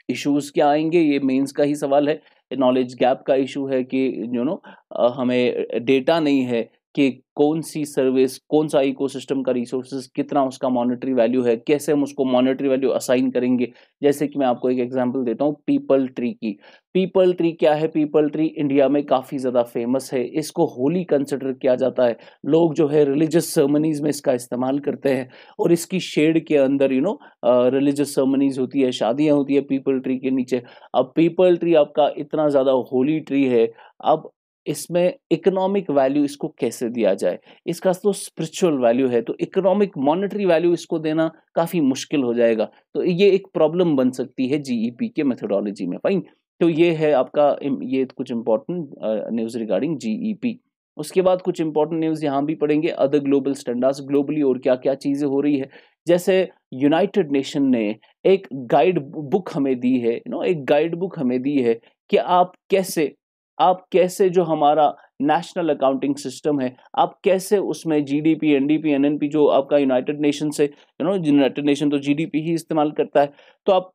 इश्यूज क्या आएंगे ये मेंस का ही सवाल है नॉलेज गैप का इशू है कि यू you नो know, हमें डेटा नहीं है कि कौन सी सर्विस कौन सा इकोसिस्टम का रिसोर्सेज कितना उसका मॉनेटरी वैल्यू है कैसे हम उसको मॉनेटरी वैल्यू असाइन करेंगे जैसे कि मैं आपको एक एग्जांपल देता हूँ पीपल ट्री की पीपल ट्री क्या है पीपल ट्री इंडिया में काफ़ी ज़्यादा फेमस है इसको होली कंसिडर किया जाता है लोग जो है रिलीजियस सर्मनीज में इसका इस्तेमाल करते हैं और इसकी शेड के अंदर यू नो रिलीजियस सर्मनीज होती है शादियाँ होती है पीपल ट्री के नीचे अब पीपल ट्री आपका इतना ज़्यादा होली ट्री है अब इसमें इकोनॉमिक वैल्यू इसको कैसे दिया जाए इसका तो स्पिरिचुअल वैल्यू है तो इकोनॉमिक मॉनेटरी वैल्यू इसको देना काफ़ी मुश्किल हो जाएगा तो ये एक प्रॉब्लम बन सकती है जीईपी e के मेथोडोलॉजी में फाइन तो ये है आपका ये कुछ इंपॉर्टेंट न्यूज़ रिगार्डिंग जीईपी उसके बाद कुछ इंपॉर्टेंट न्यूज़ यहाँ भी पढ़ेंगे अदर ग्लोबल स्टैंडर्ड्स ग्लोबली और क्या क्या चीज़ें हो रही है जैसे यूनाइटेड नेशन ने एक गाइड बुक हमें दी है नो एक गाइड बुक हमें दी है कि आप कैसे आप कैसे जो हमारा नेशनल अकाउंटिंग सिस्टम है आप कैसे उसमें जीडीपी एनडीपी एनएनपी जो आपका यूनाइटेड नेशन से यू नो यूनाइटेड नेशन तो जीडीपी ही इस्तेमाल करता है तो आप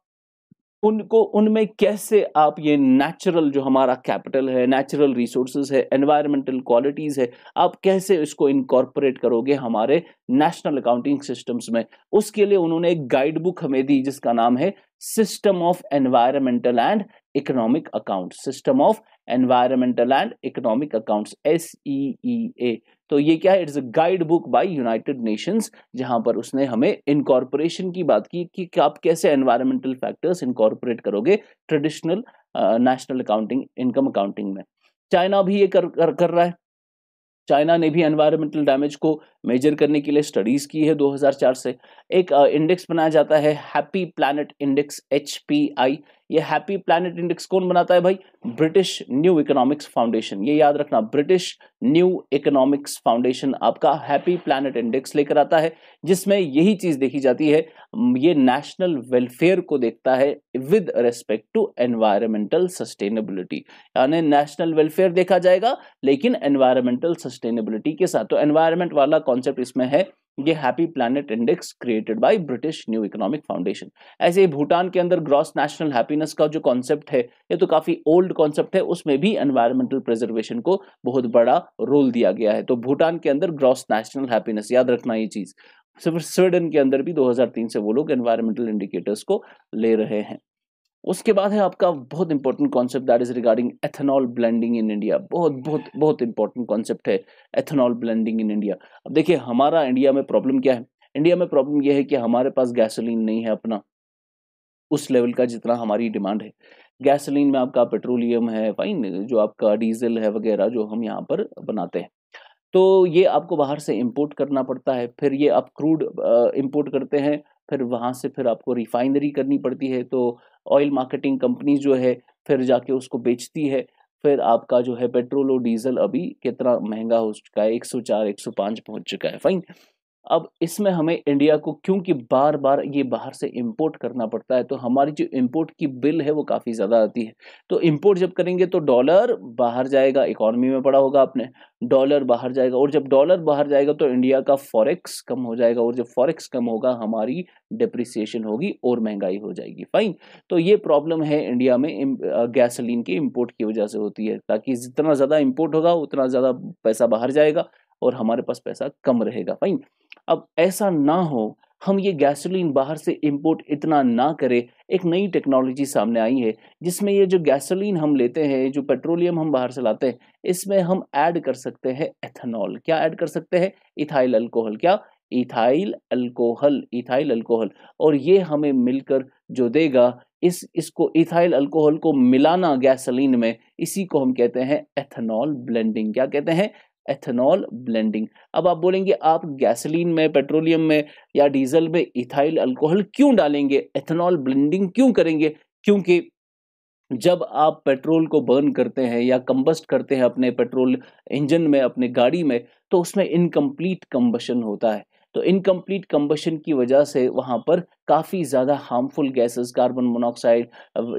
उनको उनमें कैसे आप ये नेचुरल जो हमारा कैपिटल है नेचुरल रिसोर्सेज है एनवायरमेंटल क्वालिटीज़ है आप कैसे इसको इनकॉर्पोरेट करोगे हमारे नेशनल अकाउंटिंग सिस्टम्स में उसके लिए उन्होंने एक गाइड बुक हमें दी जिसका नाम है system of environmental and economic account system of environmental and economic accounts S E E A तो ये क्या है it's a guide book by United Nations जहां पर उसने हमें इनकॉर्पोरेशन की बात की कि आप कैसे एनवायरमेंटल फैक्टर्स इनकॉर्पोरेट करोगे traditional national accounting income accounting में चाइना भी ये कर, कर, कर रहा है चाइना ने भी एनवायरमेंटल डैमेज को मेजर करने के लिए स्टडीज की है 2004 से एक इंडेक्स बनाया जाता है Happy Planet Index H P I ये हैप्पी प्लैनेट इंडेक्स कौन बनाता है भाई ब्रिटिश न्यू इकोनॉमिक्स फाउंडेशन ये याद रखना ब्रिटिश न्यू इकोनॉमिक्स फाउंडेशन आपका हैप्पी प्लानट इंडेक्स लेकर आता है जिसमें यही चीज देखी जाती है ये नेशनल वेलफेयर को देखता है with respect to environmental sustainability यानी नेशनल वेलफेयर देखा जाएगा लेकिन एनवायरमेंटल सस्टेनेबिलिटी के साथ तो एनवायरमेंट वाला कॉन्सेप्ट इसमें है ये Happy Planet Index created by British New Economic Foundation ऐसे ही भूटान के अंदर ग्रॉस नेशनल हैप्पीनेस का जो कॉन्सेप्ट है ये तो काफ़ी ओल्ड कॉन्सेप्ट है उसमें भी एनवायरमेंटल प्रिजर्वेशन को बहुत बड़ा रोल दिया गया है तो भूटान के अंदर ग्रॉस नेशनल हैप्पीनेस याद रखना ये चीज़ सिर्फ स्वीडन के अंदर भी 2003 से वो लोग एनवायरमेंटल इंडिकेटर्स को ले रहे हैं उसके बाद है आपका बहुत important concept that is regarding ethanol blending in India बहुत बहुत बहुत इंपॉर्टेंट कॉन्सेप्ट है एथेनॉल ब्लेंडिंग इन इंडिया अब देखिए हमारा इंडिया में प्रॉब्लम क्या है इंडिया में प्रॉब्लम यह है कि हमारे पास गैसोलीन नहीं है अपना उस लेवल का जितना हमारी डिमांड है गैसोलीन में आपका पेट्रोलियम है फाइन जो आपका डीजल है वगैरह जो हम यहाँ पर बनाते हैं तो ये आपको बाहर से इम्पोर्ट करना पड़ता है फिर ये आप क्रूड इम्पोर्ट करते हैं फिर वहाँ से फिर आपको रिफाइनरी करनी पड़ती है तो ऑयल मार्केटिंग कंपनी जो है फिर जाके उसको बेचती है फिर आपका जो है पेट्रोल और डीजल अभी कितना महंगा हो चुका है एक एक सौ चार सौ पाँच पहुंच चुका है फाइन अब इसमें हमें इंडिया को क्योंकि बार बार ये बाहर से इम्पोर्ट करना पड़ता है तो हमारी जो इम्पोर्ट की बिल है वो काफ़ी ज़्यादा आती है तो इम्पोर्ट जब करेंगे तो डॉलर बाहर जाएगा इकोनॉमी में पड़ा होगा आपने डॉलर बाहर जाएगा और जब डॉलर बाहर जाएगा तो इंडिया का फॉरेक्स कम हो जाएगा और जब फॉरेक्स कम होगा हमारी डिप्रिसिएशन होगी और महंगाई हो जाएगी फाइन तो ये प्रॉब्लम है इंडिया में गैसोलीन के इम्पोर्ट की वजह से होती है ताकि जितना ज़्यादा इम्पोर्ट होगा उतना ज़्यादा पैसा बाहर जाएगा और हमारे पास पैसा कम रहेगा फाइन अब ऐसा ना हो हम ये गैसोलीन बाहर से इंपोर्ट इतना ना करें एक नई टेक्नोलॉजी सामने आई है जिसमें ये जो गैसोलीन हम लेते हैं जो पेट्रोलियम हम बाहर से लाते हैं इसमें हम ऐड कर सकते हैं एथेनॉल क्या ऐड कर सकते हैं इथाइल अल्कोहल क्या इथाइल अल्कोहल इथाइल अल्कोहल और ये हमें मिलकर जो देगा इस इसको इथाइल अल्कोहल को मिलाना गैसोलीन में इसी को हम कहते हैं एथेनॉल ब्लेंडिंग क्या कहते हैं एथेनॉल ब्लेंडिंग अब आप बोलेंगे आप गैसोलीन में पेट्रोलियम में या डीजल में इथाइल अल्कोहल क्यों डालेंगे एथेनॉल ब्लेंडिंग क्यों करेंगे क्योंकि जब आप पेट्रोल को बर्न करते हैं या कंबस्ट करते हैं अपने पेट्रोल इंजन में अपने गाड़ी में तो उसमें इनकम्प्लीट कम्बशन होता है तो इनकम्प्लीट कम्बशन की वजह से वहाँ पर काफ़ी ज़्यादा हार्मफुल गैसेस कार्बन मोनोऑक्साइड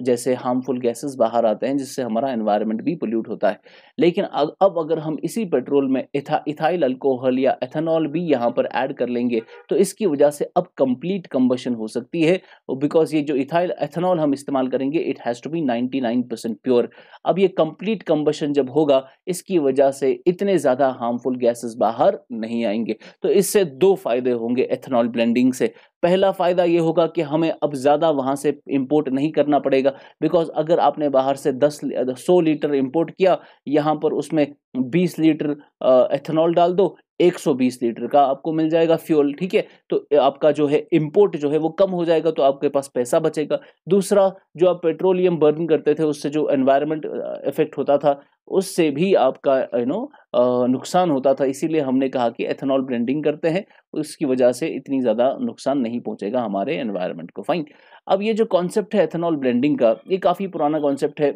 जैसे हार्मफुल गैसेस बाहर आते हैं जिससे हमारा एनवायरनमेंट भी पोल्यूट होता है लेकिन अब, अब अगर हम इसी पेट्रोल में इथा, इथाइल अल्कोहल या एथेनॉल भी यहाँ पर ऐड कर लेंगे तो इसकी वजह से अब कंप्लीट कम्बशन हो सकती है बिकॉज ये जो इथाइल एथेनॉल हम इस्तेमाल करेंगे it has to be ninety pure अब ये कम्प्लीट कम्बशन जब होगा इसकी वजह से इतने ज़्यादा हार्मफुल गैसेज बाहर नहीं आएंगे तो इससे दो फायदे होंगे एथेनॉल ब्लेंडिंग से पहला फ़ायदा ये होगा कि हमें अब ज़्यादा वहाँ से इम्पोर्ट नहीं करना पड़ेगा बिकॉज अगर आपने बाहर से दस सौ लीटर इम्पोर्ट किया यहाँ पर उसमें बीस लीटर एथेनॉल डाल दो 120 लीटर का आपको मिल जाएगा फ्यूल ठीक है तो आपका जो है इम्पोर्ट जो है वो कम हो जाएगा तो आपके पास पैसा बचेगा दूसरा जो आप पेट्रोलियम बर्न करते थे उससे जो एनवायरनमेंट इफेक्ट होता था उससे भी आपका यू नो नुकसान होता था इसीलिए हमने कहा कि एथेनॉल ब्लेंडिंग करते हैं उसकी वजह से इतनी ज़्यादा नुकसान नहीं पहुँचेगा हमारे एनवायरमेंट को फाइन अब ये जो कॉन्सेप्ट है एथेनॉल ब्लेंडिंग का ये काफ़ी पुराना कॉन्सेप्ट है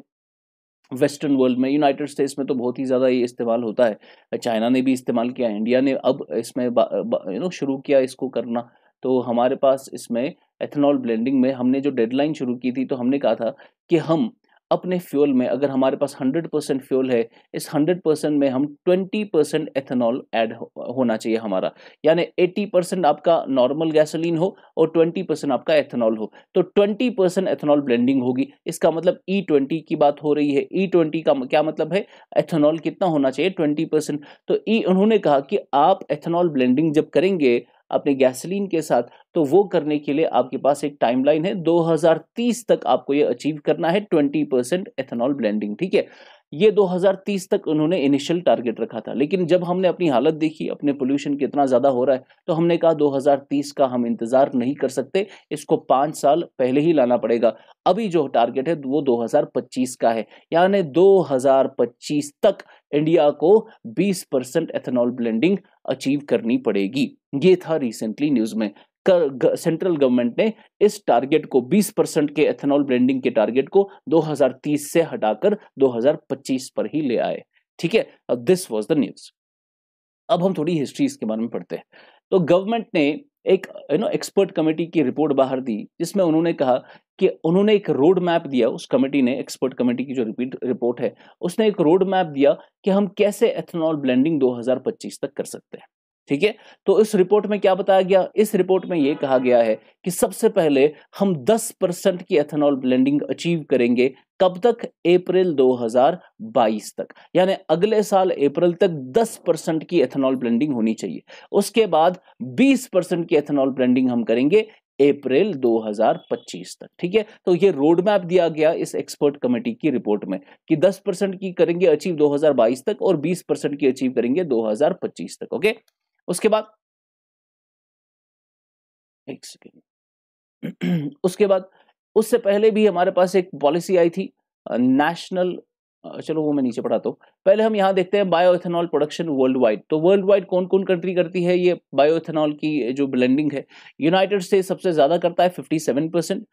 वेस्टर्न वर्ल्ड में यूनाइटेड स्टेट्स में तो बहुत ही ज़्यादा ये इस्तेमाल होता है चाइना ने भी इस्तेमाल किया इंडिया ने अब इसमें यू नो शुरू किया इसको करना तो हमारे पास इसमें एथेनॉल ब्लेंडिंग में हमने जो डेडलाइन शुरू की थी तो हमने कहा था कि हम अपने फ्यूल में अगर हमारे पास 100 परसेंट फ्यूल है इस 100 परसेंट में हम 20 परसेंट एथेनॉल ऐड होना चाहिए हमारा यानी 80 परसेंट आपका नॉर्मल गैसोलीन हो और 20 परसेंट आपका एथेनॉल हो तो 20 परसेंट एथेनॉल ब्लेंडिंग होगी इसका मतलब ई ट्वेंटी की बात हो रही है ई ट्वेंटी का क्या मतलब है एथेनॉल कितना होना चाहिए ट्वेंटी परसेंट तो ई उन्होंने कहा कि आप एथेनॉल ब्लेंडिंग जब करेंगे अपने गैसोलीन के साथ तो वो करने के लिए आपके पास एक टाइमलाइन है 2030 तक आपको ये अचीव करना है 20 परसेंट एथेनॉल ब्लेंडिंग ठीक है ये 2030 तक उन्होंने इनिशियल टारगेट रखा था लेकिन जब हमने अपनी हालत देखी अपने पोल्यूशन कितना ज़्यादा हो रहा है तो हमने कहा 2030 का हम इंतज़ार नहीं कर सकते इसको पाँच साल पहले ही लाना पड़ेगा अभी जो टारगेट है वो 2025 का है यानी 2025 तक इंडिया को 20 परसेंट एथेनॉल ब्लेंडिंग अचीव करनी पड़ेगी ये था रिसेंटली न्यूज़ में कर, सेंट्रल गवर्नमेंट ने इस टारगेट को 20 परसेंट के एथेनॉल ब्लेंडिंग के टारगेट को 2030 से हटाकर 2025 पर ही ले आए ठीक है अब दिस वाज द न्यूज अब हम थोड़ी हिस्ट्री इसके बारे में पढ़ते हैं तो गवर्नमेंट ने एक यू नो एक्सपर्ट कमेटी की रिपोर्ट बाहर दी जिसमें उन्होंने कहा कि उन्होंने एक रोड मैप दिया उस कमेटी ने एक्सपर्ट कमेटी की जो रिपीट रिपोर्ट है उसने एक रोड मैप दिया कि हम कैसे एथेनॉल ब्लेंडिंग 2025 तक कर सकते हैं ठीक है तो इस रिपोर्ट में क्या बताया गया इस रिपोर्ट में यह कहा गया है कि सबसे पहले हम 10 परसेंट की एथेनॉल ब्लेंडिंग अचीव करेंगे कब तक अप्रैल 2022 तक यानी अगले साल अप्रैल तक 10 परसेंट की एथेनॉल ब्लेंडिंग होनी चाहिए उसके बाद 20 परसेंट की एथेनॉल ब्लेंडिंग हम करेंगे अप्रैल 2025 तक ठीक है तो ये रोड मैप दिया गया इस एक्सपर्ट कमेटी की रिपोर्ट में कि 10 परसेंट की करेंगे अचीव 2022 तक और 20 परसेंट की अचीव करेंगे 2025 तक ओके उसके बाद एक सेकेंड उसके बाद उससे पहले भी हमारे पास एक पॉलिसी आई थी नेशनल चलो वो मैं नीचे पढ़ाता हूँ पहले हम यहाँ देखते हैं बायोएथेनॉल प्रोडक्शन वर्ल्ड वाइड तो वर्ल्ड वाइड कौन कौन कंट्री करती है ये बायोएथेनॉल की जो ब्लेंडिंग है यूनाइटेड स्टेट सबसे ज़्यादा करता है 57 परसेंट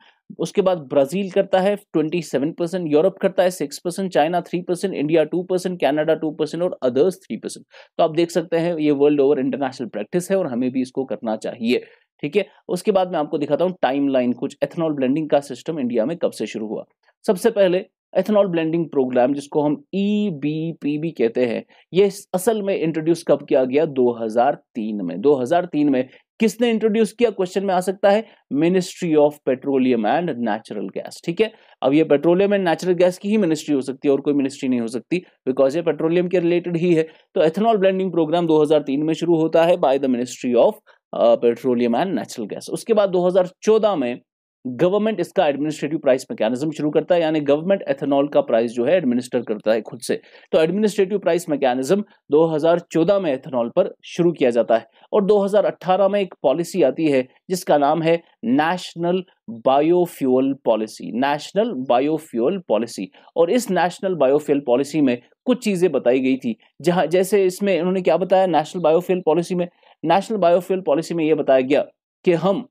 उसके बाद ब्राज़ील करता है 27 परसेंट यूरोप करता है 6 percent China 3 percent India 2 percent Canada 2 percent और अदर्स 3 परसेंट तो आप देख सकते हैं ये वर्ल्ड ओवर इंटरनेशनल प्रैक्टिस है और हमें भी इसको करना चाहिए ठीक है उसके बाद मैं आपको दिखाता हूँ टाइम लाइन कुछ एथेनॉल ब्लेंडिंग का सिस्टम इंडिया में कब से शुरू हुआ सबसे पहले एथेनॉल ब्लेंडिंग प्रोग्राम जिसको हम ई बी पी बी कहते हैं ये असल में इंट्रोड्यूस कब किया गया 2003 में 2003 में किसने इंट्रोड्यूस किया क्वेश्चन में आ सकता है Ministry of Petroleum and Natural Gas ठीक है अब ये पेट्रोलियम एंड नेचुरल गैस की ही मिनिस्ट्री हो सकती है और कोई मिनिस्ट्री नहीं हो सकती बिकॉज ये पेट्रोलियम के रिलेटेड ही है तो एथेनॉल ब्लेंडिंग प्रोग्राम 2003 में शुरू होता है by the Ministry of Petroleum and Natural Gas उसके बाद 2014 में गवर्नमेंट इसका एडमिनिस्ट्रेटिव प्राइस मैकेनिज्म शुरू करता है यानी गवर्नमेंट एथेनॉल का प्राइस जो है एडमिनिस्टर करता है खुद से तो एडमिनिस्ट्रेटिव प्राइस मैकेनिज्म 2014 में एथेनॉल पर शुरू किया जाता है और 2018 में एक पॉलिसी आती है जिसका नाम है National Biofuel Policy National Biofuel Policy और इस नेशनल बायोफ्यूल पॉलिसी में कुछ चीज़ें बताई गई थी जहाँ जैसे इसमें उन्होंने क्या बताया नेशनल बायोफ्यूअल पॉलिसी में नेशनल बायोफ्यूल पॉलिसी में यह बताया गया कि हम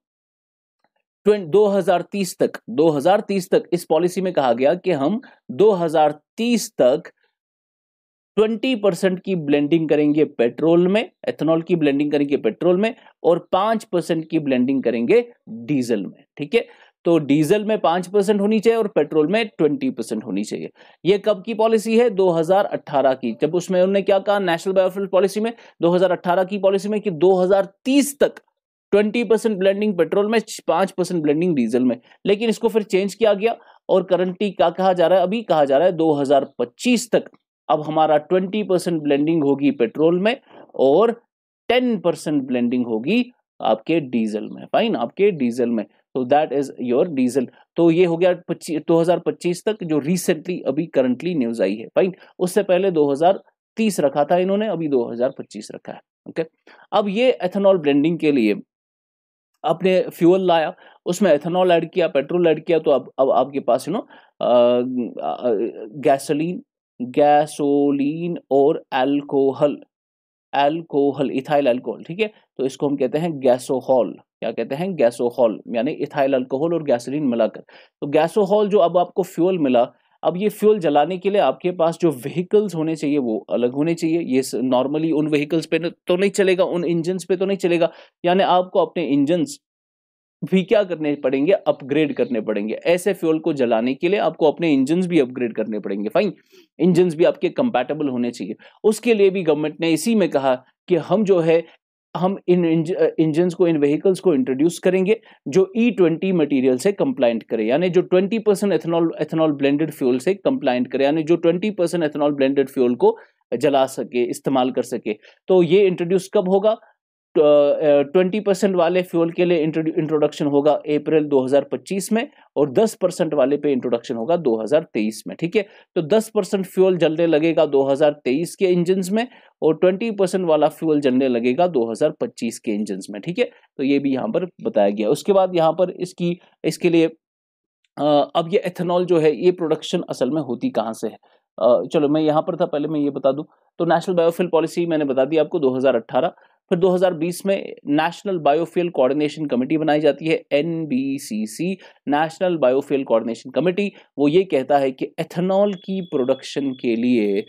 2030 तक 2030 तक इस पॉलिसी में कहा गया कि हम 2030 तक 20 परसेंट की ब्लेंडिंग करेंगे पेट्रोल में एथेनॉल की ब्लेंडिंग करेंगे पेट्रोल में और 5 परसेंट की ब्लेंडिंग करेंगे डीजल में ठीक है तो डीजल में 5 परसेंट होनी चाहिए और पेट्रोल में 20 परसेंट होनी चाहिए यह कब की पॉलिसी है 2018 की जब उसमें उन्होंने क्या कहा नेशनल बायोफ्यूल पॉलिसी में 2018 की पॉलिसी में कि 2030 तक ट्वेंटी परसेंट ब्लेंडिंग पेट्रोल में पांच परसेंट ब्लेंडिंग डीजल में लेकिन इसको फिर चेंज किया गया और करंटली क्या कहा जा रहा है अभी कहा जा रहा है 2025 तक अब हमारा 20 परसेंट ब्लेंडिंग होगी पेट्रोल में और 10 परसेंट ब्लेंडिंग होगी आपके डीजल में फाइन आपके डीजल में तो दैट इज योर डीजल तो ये हो गया हजार 2025 तक जो रिसेंटली अभी करंटली न्यूज आई है फाइन उससे पहले 2030 रखा था इन्होंने अभी 2025 रखा है ओके okay? अब ये एथेनॉल ब्लेंडिंग के लिए आपने फ्यूल लाया उसमें एथेनॉल ऐड किया पेट्रोल ऐड किया तो अब अब आपके पास यू नो गैसोलीन गैसोलीन और अल्कोहल अल्कोहल इथाइल अल्कोहल ठीक है तो इसको हम कहते हैं गैसोहॉल क्या कहते हैं गैसोहॉल यानी इथाइल अल्कोहल और गैसोलीन मिलाकर तो गैसोहॉल जो अब आपको फ्यूल मिला अब ये फ्यूल जलाने के लिए आपके पास जो व्हीकल्स होने चाहिए वो अलग होने चाहिए ये नॉर्मली उन व्हीकल्स पे तो नहीं चलेगा उन इंजन्स पे तो नहीं चलेगा यानी आपको अपने इंजन्स भी क्या करने पड़ेंगे अपग्रेड करने पड़ेंगे ऐसे फ्यूल को जलाने के लिए आपको अपने इंजन्स भी अपग्रेड करने पड़ेंगे फाइन इंजन्स भी आपके कंपैटिबल होने चाहिए उसके लिए भी गवर्नमेंट ने इसी में कहा कि हम जो है हम इन इंजन को इन व्हीकल्स को इंट्रोड्यूस करेंगे जो ई ट्वेंटी मटीरियल से कंप्लाइंट करे यानी जो twenty percent ethanol ethanol blended fuel से कंप्लाइंट करे यानी जो twenty percent ethanol blended fuel को जला सके इस्तेमाल कर सके तो ये इंट्रोड्यूस कब होगा ट्वेंटी परसेंट वाले फ्यूल के लिए इंट्रोडक्शन होगा अप्रैल 2025 में और 10 परसेंट वाले पे इंट्रोडक्शन होगा 2023 में ठीक है तो 10 परसेंट फ्यूल जलने लगेगा 2023 के इंजन में और 20 परसेंट वाला फ्यूल जलने लगेगा 2025 के इंजन में ठीक है तो ये भी यहाँ पर बताया गया उसके बाद यहाँ पर इसकी इसके लिए अब ये एथेनॉल जो है ये प्रोडक्शन असल में होती कहाँ से है चलो मैं यहाँ पर था पहले मैं ये बता दूँ तो नेशनल बायोफिल पॉलिसी मैंने बता दी आपको दो फिर 2020 में नेशनल बायोफ्यूल कोऑर्डिनेशन कमेटी बनाई जाती है an National Biofuel Coordination Committee वो ये कहता है कि एथेनॉल की प्रोडक्शन के लिए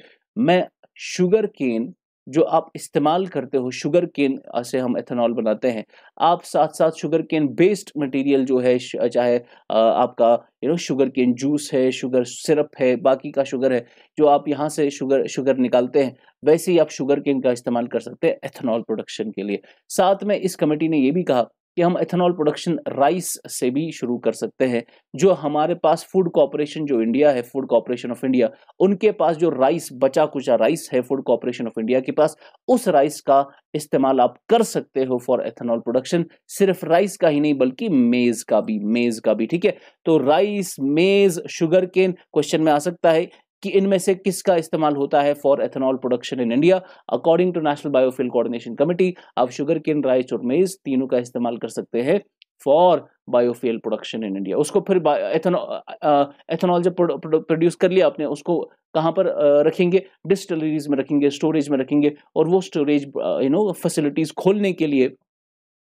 मैं शुगर केन जो आप इस्तेमाल करते हो शुगर केन से हम एथेनॉल बनाते हैं आप साथ साथ शुगर केन बेस्ड मटेरियल जो है चाहे आपका you know sugarcane juice है शुगर सिरप है बाकी का शुगर है जो आप यहाँ से शुगर शुगर निकालते हैं वैसे ही आप शुगर केन का इस्तेमाल कर सकते हैं एथेनॉल प्रोडक्शन के लिए साथ में इस कमेटी ने ये भी कहा कि हम एथेनॉल प्रोडक्शन राइस से भी शुरू कर सकते हैं जो हमारे पास फूड कॉरपोरेशन जो इंडिया है फूड कॉरपोरेशन ऑफ इंडिया उनके पास जो राइस बचा कुचा राइस है फूड कॉरपोरेशन ऑफ इंडिया के पास उस राइस का इस्तेमाल आप कर सकते हो फॉर एथेनॉल प्रोडक्शन सिर्फ राइस का ही नहीं बल्कि मेज का भी मेज का भी ठीक है तो राइस मेज शुगर केन क्वेश्चन में आ सकता है कि इनमें से किसका इस्तेमाल होता है for ethanol production in India according to National Biofuel Coordination Committee आप शुगर किन राइस और मेज तीनों का इस्तेमाल कर सकते हैं for biofuel production in India उसको फिर एथेनॉल एथेनॉल जब प्रोड्यूस कर लिया आपने उसको कहाँ पर रखेंगे डिस्टलरीज में रखेंगे स्टोरेज में रखेंगे और वो स्टोरेज यू नो फैसिलिटीज़ खोलने के लिए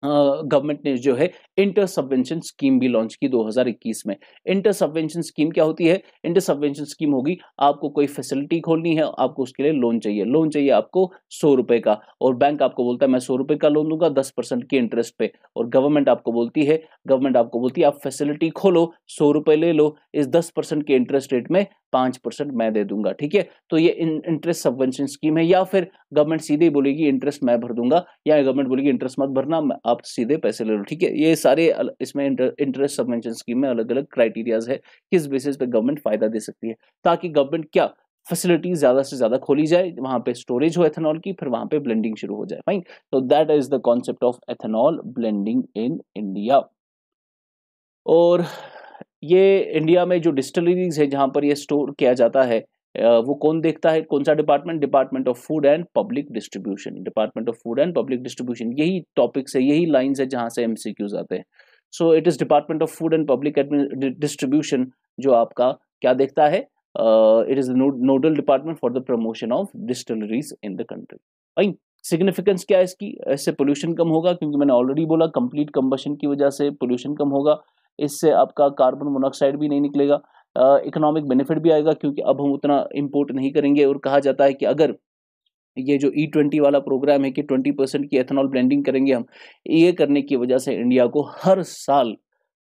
गवर्नमेंट ने जो है इंटर सबवेंशन स्कीम भी लॉन्च की 2021 में इंटर सबवेंशन स्कीम क्या होती है इंटर सबवेंशन स्कीम होगी आपको कोई फैसिलिटी खोलनी है आपको उसके लिए लोन चाहिए लोन चाहिए आपको सौ रुपए का और बैंक आपको बोलता है मैं सौ रुपए का लोन दूंगा दस परसेंट के इंटरेस्ट पे और गवर्नमेंट आपको बोलती है गवर्नमेंट आपको बोलती है आप फैसिलिटी खोलो सौ रुपए ले लो इस दस के इंटरेस्ट रेट में पांच परसेंट मैं दे दूंगा ठीक है तो ये इंटरेस्ट सबवेंशन स्कीम है या फिर गवर्नमेंट सीधे बोलेगी इंटरेस्ट मैं भर दूंगा या गवर्नमेंट बोलेगी इंटरेस्ट मत भरना आप सीधे पैसे ले लो ठीक है ये सारे इसमें इंटरेस्ट सबवेंशन स्कीम में अलग अलग क्राइटेरियाज है किस बेसिस पे गवर्नमेंट फायदा दे सकती है ताकि गवर्नमेंट क्या फैसिलिटीज ज़्यादा से ज़्यादा खोली जाए वहां पे स्टोरेज हो एथेनॉल की फिर वहां पे ब्लेंडिंग शुरू हो जाए फाइन तो that is the concept of ethanol blending in India और ये इंडिया में जो डिस्टलरीज है जहाँ पर ये स्टोर किया जाता है वो कौन देखता है कौन सा department Department of Food and Public Distribution Department of Food and Public Distribution यही टॉपिक्स है यही लाइंस है जहाँ से एम आते हैं so it is Department of Food and Public Distribution जो आपका क्या देखता है it is nodal department for the promotion of distilleries in the country भाई सिग्निफिकेंस क्या है इसकी इससे पोल्यूशन कम होगा क्योंकि मैंने ऑलरेडी बोला कंप्लीट कंबशन की वजह से पोल्यूशन कम होगा इससे आपका कार्बन मोनॉक्साइड भी नहीं निकलेगा इकोनॉमिक uh, बेनिफिट भी आएगा क्योंकि अब हम उतना इम्पोर्ट नहीं करेंगे और कहा जाता है कि अगर ये जो ई e ट्वेंटी वाला प्रोग्राम है कि ट्वेंटी परसेंट की एथेनॉल ब्लेंडिंग करेंगे हम ये करने की वजह से इंडिया को हर साल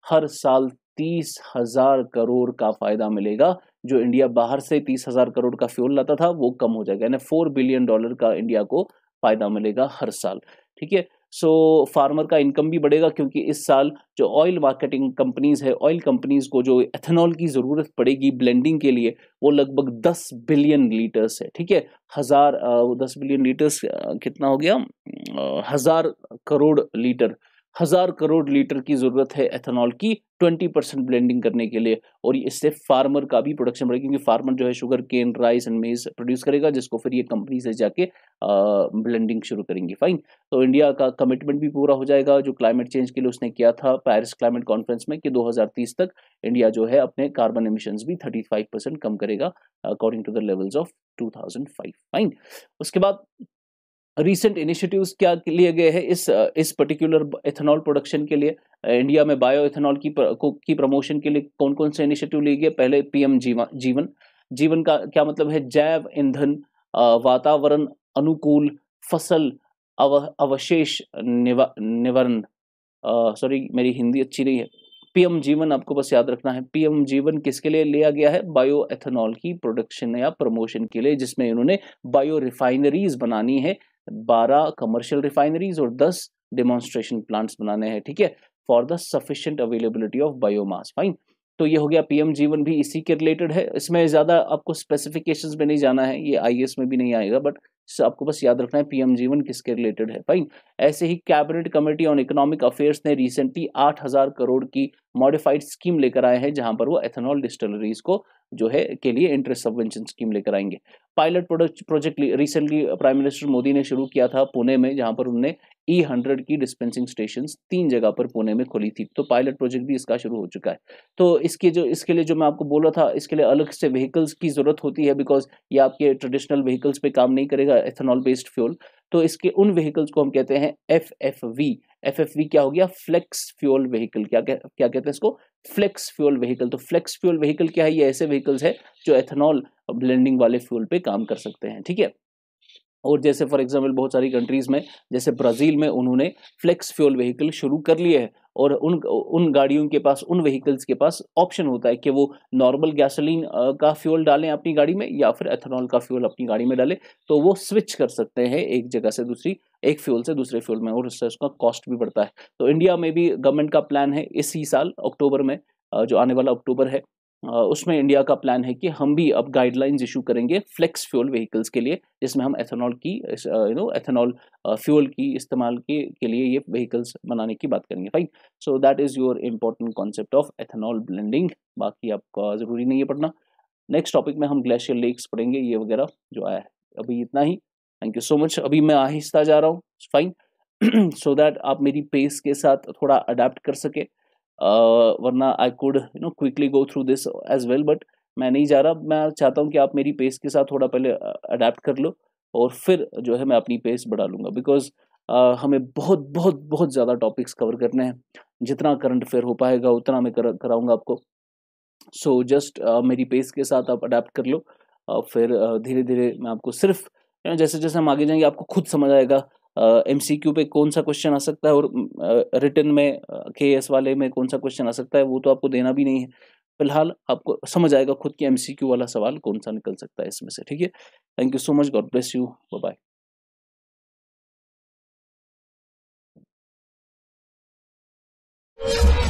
हर साल तीस हजार करोड़ का फायदा मिलेगा जो इंडिया बाहर से तीस हजार करोड़ का फ्यूल लाता था वो कम हो जाएगा यानी फोर बिलियन डॉलर का इंडिया को फायदा मिलेगा हर साल ठीक है सो फार्मर का इनकम भी बढ़ेगा क्योंकि इस साल जो ऑयल मार्केटिंग कंपनीज़ है ऑयल कंपनीज़ को जो एथेनॉल की ज़रूरत पड़ेगी ब्लेंडिंग के लिए वो लगभग दस बिलियन लीटर्स है ठीक है हज़ार दस बिलियन लीटर्स कितना हो गया हज़ार करोड़ लीटर हज़ार करोड़ लीटर की ज़रूरत है एथेनॉल की ट्वेंटी परसेंट ब्लेंडिंग करने के लिए और इससे फार्मर का भी प्रोडक्शन बढ़ेगा क्योंकि फार्मर जो है sugarcane rice and maize produce करेगा जिसको फिर ये कंपनी से जाके ब्लेंडिंग शुरू करेंगी फाइन तो इंडिया का कमिटमेंट भी पूरा हो जाएगा जो क्लाइमेट चेंज के लिए उसने किया था पैरिस क्लाइमेट कॉन्फ्रेंस में कि 2030 तक इंडिया जो है अपने कार्बन एमिशंस भी थर्टी परसेंट कम करेगा according to the levels of two fine उसके बाद रिसेंट इनिशिएटिव्स क्या लिए गए हैं इस इस पर्टिकुलर एथेनॉल प्रोडक्शन के लिए इंडिया में बायो एथेनॉल की को, की प्रमोशन के लिए कौन कौन से इनिशिएटिव लिए गए पहले पीएम जीवन जीवन जीवन का क्या मतलब है जैव ईंधन वातावरण अनुकूल फसल अव, अवशेष निवा, निवारण सॉरी मेरी हिंदी अच्छी नहीं है पीएम जीवन आपको बस याद रखना है पीएम जीवन किसके लिए लिया गया है बायो एथेनॉल की प्रोडक्शन या प्रमोशन के लिए जिसमें इन्होंने बायो रिफाइनरीज बनानी है बारह कमर्शियल रिफाइनरीज और दस डेमोन्स्ट्रेशन प्लांट्स बनाने हैं ठीक है for the sufficient availability of biomass fine तो ये हो गया पीएम जीवन भी इसी के रिलेटेड है इसमें ज़्यादा आपको स्पेसिफिकेशंस में नहीं जाना है ये आईएएस में भी नहीं आएगा बट आपको बस याद रखना है पीएम जीवन किसके रिलेटेड है फाइन ऐसे ही Cabinet Committee on Economic Affairs ने रिसेंटली आठ हजार करोड़ की मॉडिफाइड स्कीम लेकर आए हैं जहां पर वो एथेनॉल डिस्टलरीज को जो है के लिए इंटरेस्ट सबवेंशन स्कीम लेकर आएंगे pilot product project recently Prime Minister Modi ने शुरू किया था पुणे में जहां पर उन्होंने ई हंड्रेड की डिस्पेंसिंग स्टेशन तीन जगह पर पुणे में खोली थी तो पायलट प्रोजेक्ट भी इसका शुरू हो चुका है तो इसके जो इसके लिए जो मैं आपको बोला था इसके लिए अलग से व्हीकल्स की ज़रूरत होती है बिकॉज ये आपके ट्रेडिशनल व्हीकल्स पे काम नहीं करेगा एथेनॉल बेस्ड फ्यूल तो इसके उन व्हीकल्स को हम कहते हैं F F V F F V क्या हो गया फ्लेक्स फ्यूल व्हीकल क्या क्या कहते हैं इसको फ्लेक्स फ्यूल व्हीकल तो फ्लेक्स फ्यूल व्हीकल क्या है ये ऐसे व्हीकल्स है जो एथेनॉल ब्लेंडिंग वाले फ्यूल पे काम कर सकते हैं ठीक है और जैसे फॉर एग्जाम्पल बहुत सारी कंट्रीज में जैसे ब्राज़ील में उन्होंने फ्लेक्स फ्यूल व्हीकल शुरू कर लिए है और उन उन गाड़ियों के पास उन व्हीकल्स के पास ऑप्शन होता है कि वो नॉर्मल गैसोलीन का फ्यूल डालें अपनी गाड़ी में या फिर एथेनॉल का फ्यूल अपनी गाड़ी में डालें तो वो स्विच कर सकते हैं एक जगह से दूसरी एक फ्यूल से दूसरे फ्यूल में और उससे उसका कॉस्ट भी बढ़ता है तो इंडिया में भी गवर्नमेंट का प्लान है इसी साल अक्टूबर में जो आने वाला अक्टूबर है उसमें इंडिया का प्लान है कि हम भी अब गाइडलाइंस इशू करेंगे फ्लेक्स फ्यूल व्हीकल्स के लिए जिसमें हम एथेनॉल की यू नो एथेनॉल फ्यूल की इस्तेमाल के के लिए ये व्हीकल्स बनाने की बात करेंगे right so that is your important concept of ethanol blending बाकी आपका ज़रूरी नहीं है पढ़ना नेक्स्ट टॉपिक में हम ग्लेशियर लेक्स पढ़ेंगे ये वगैरह जो आया है अभी इतना ही थैंक यू सो मच अभी मैं आहिस्ता जा रहा हूँ फाइन सो दैट आप मेरी पेस के साथ थोड़ा अडेप्ट कर सके Uh, वरना I could you know quickly go through this as well but मैं नहीं जा रहा मैं चाहता हूँ कि आप मेरी पेस के साथ थोड़ा पहले अडेप्ट uh, कर लो और फिर जो है मैं अपनी पेस बढ़ा लूँगा बिकॉज uh, हमें बहुत बहुत बहुत ज़्यादा टॉपिक्स कवर करने हैं जितना करंट अफेयर हो पाएगा उतना मैं कर, कराऊंगा आपको सो so, जस्ट uh, मेरी पेस के साथ आप अडेप्ट कर लो uh, फिर धीरे धीरे मैं आपको सिर्फ जैसे जैसे हम आगे जाएंगे आपको खुद समझ आएगा एम सी क्यू पे कौन सा क्वेश्चन आ सकता है और रिटर्न में के एस वाले में कौन सा क्वेश्चन आ सकता है वो तो आपको देना भी नहीं है फिलहाल आपको समझ आएगा खुद के एम सी क्यू वाला सवाल कौन सा निकल सकता है इसमें से ठीक है thank you so much God bless you bye bye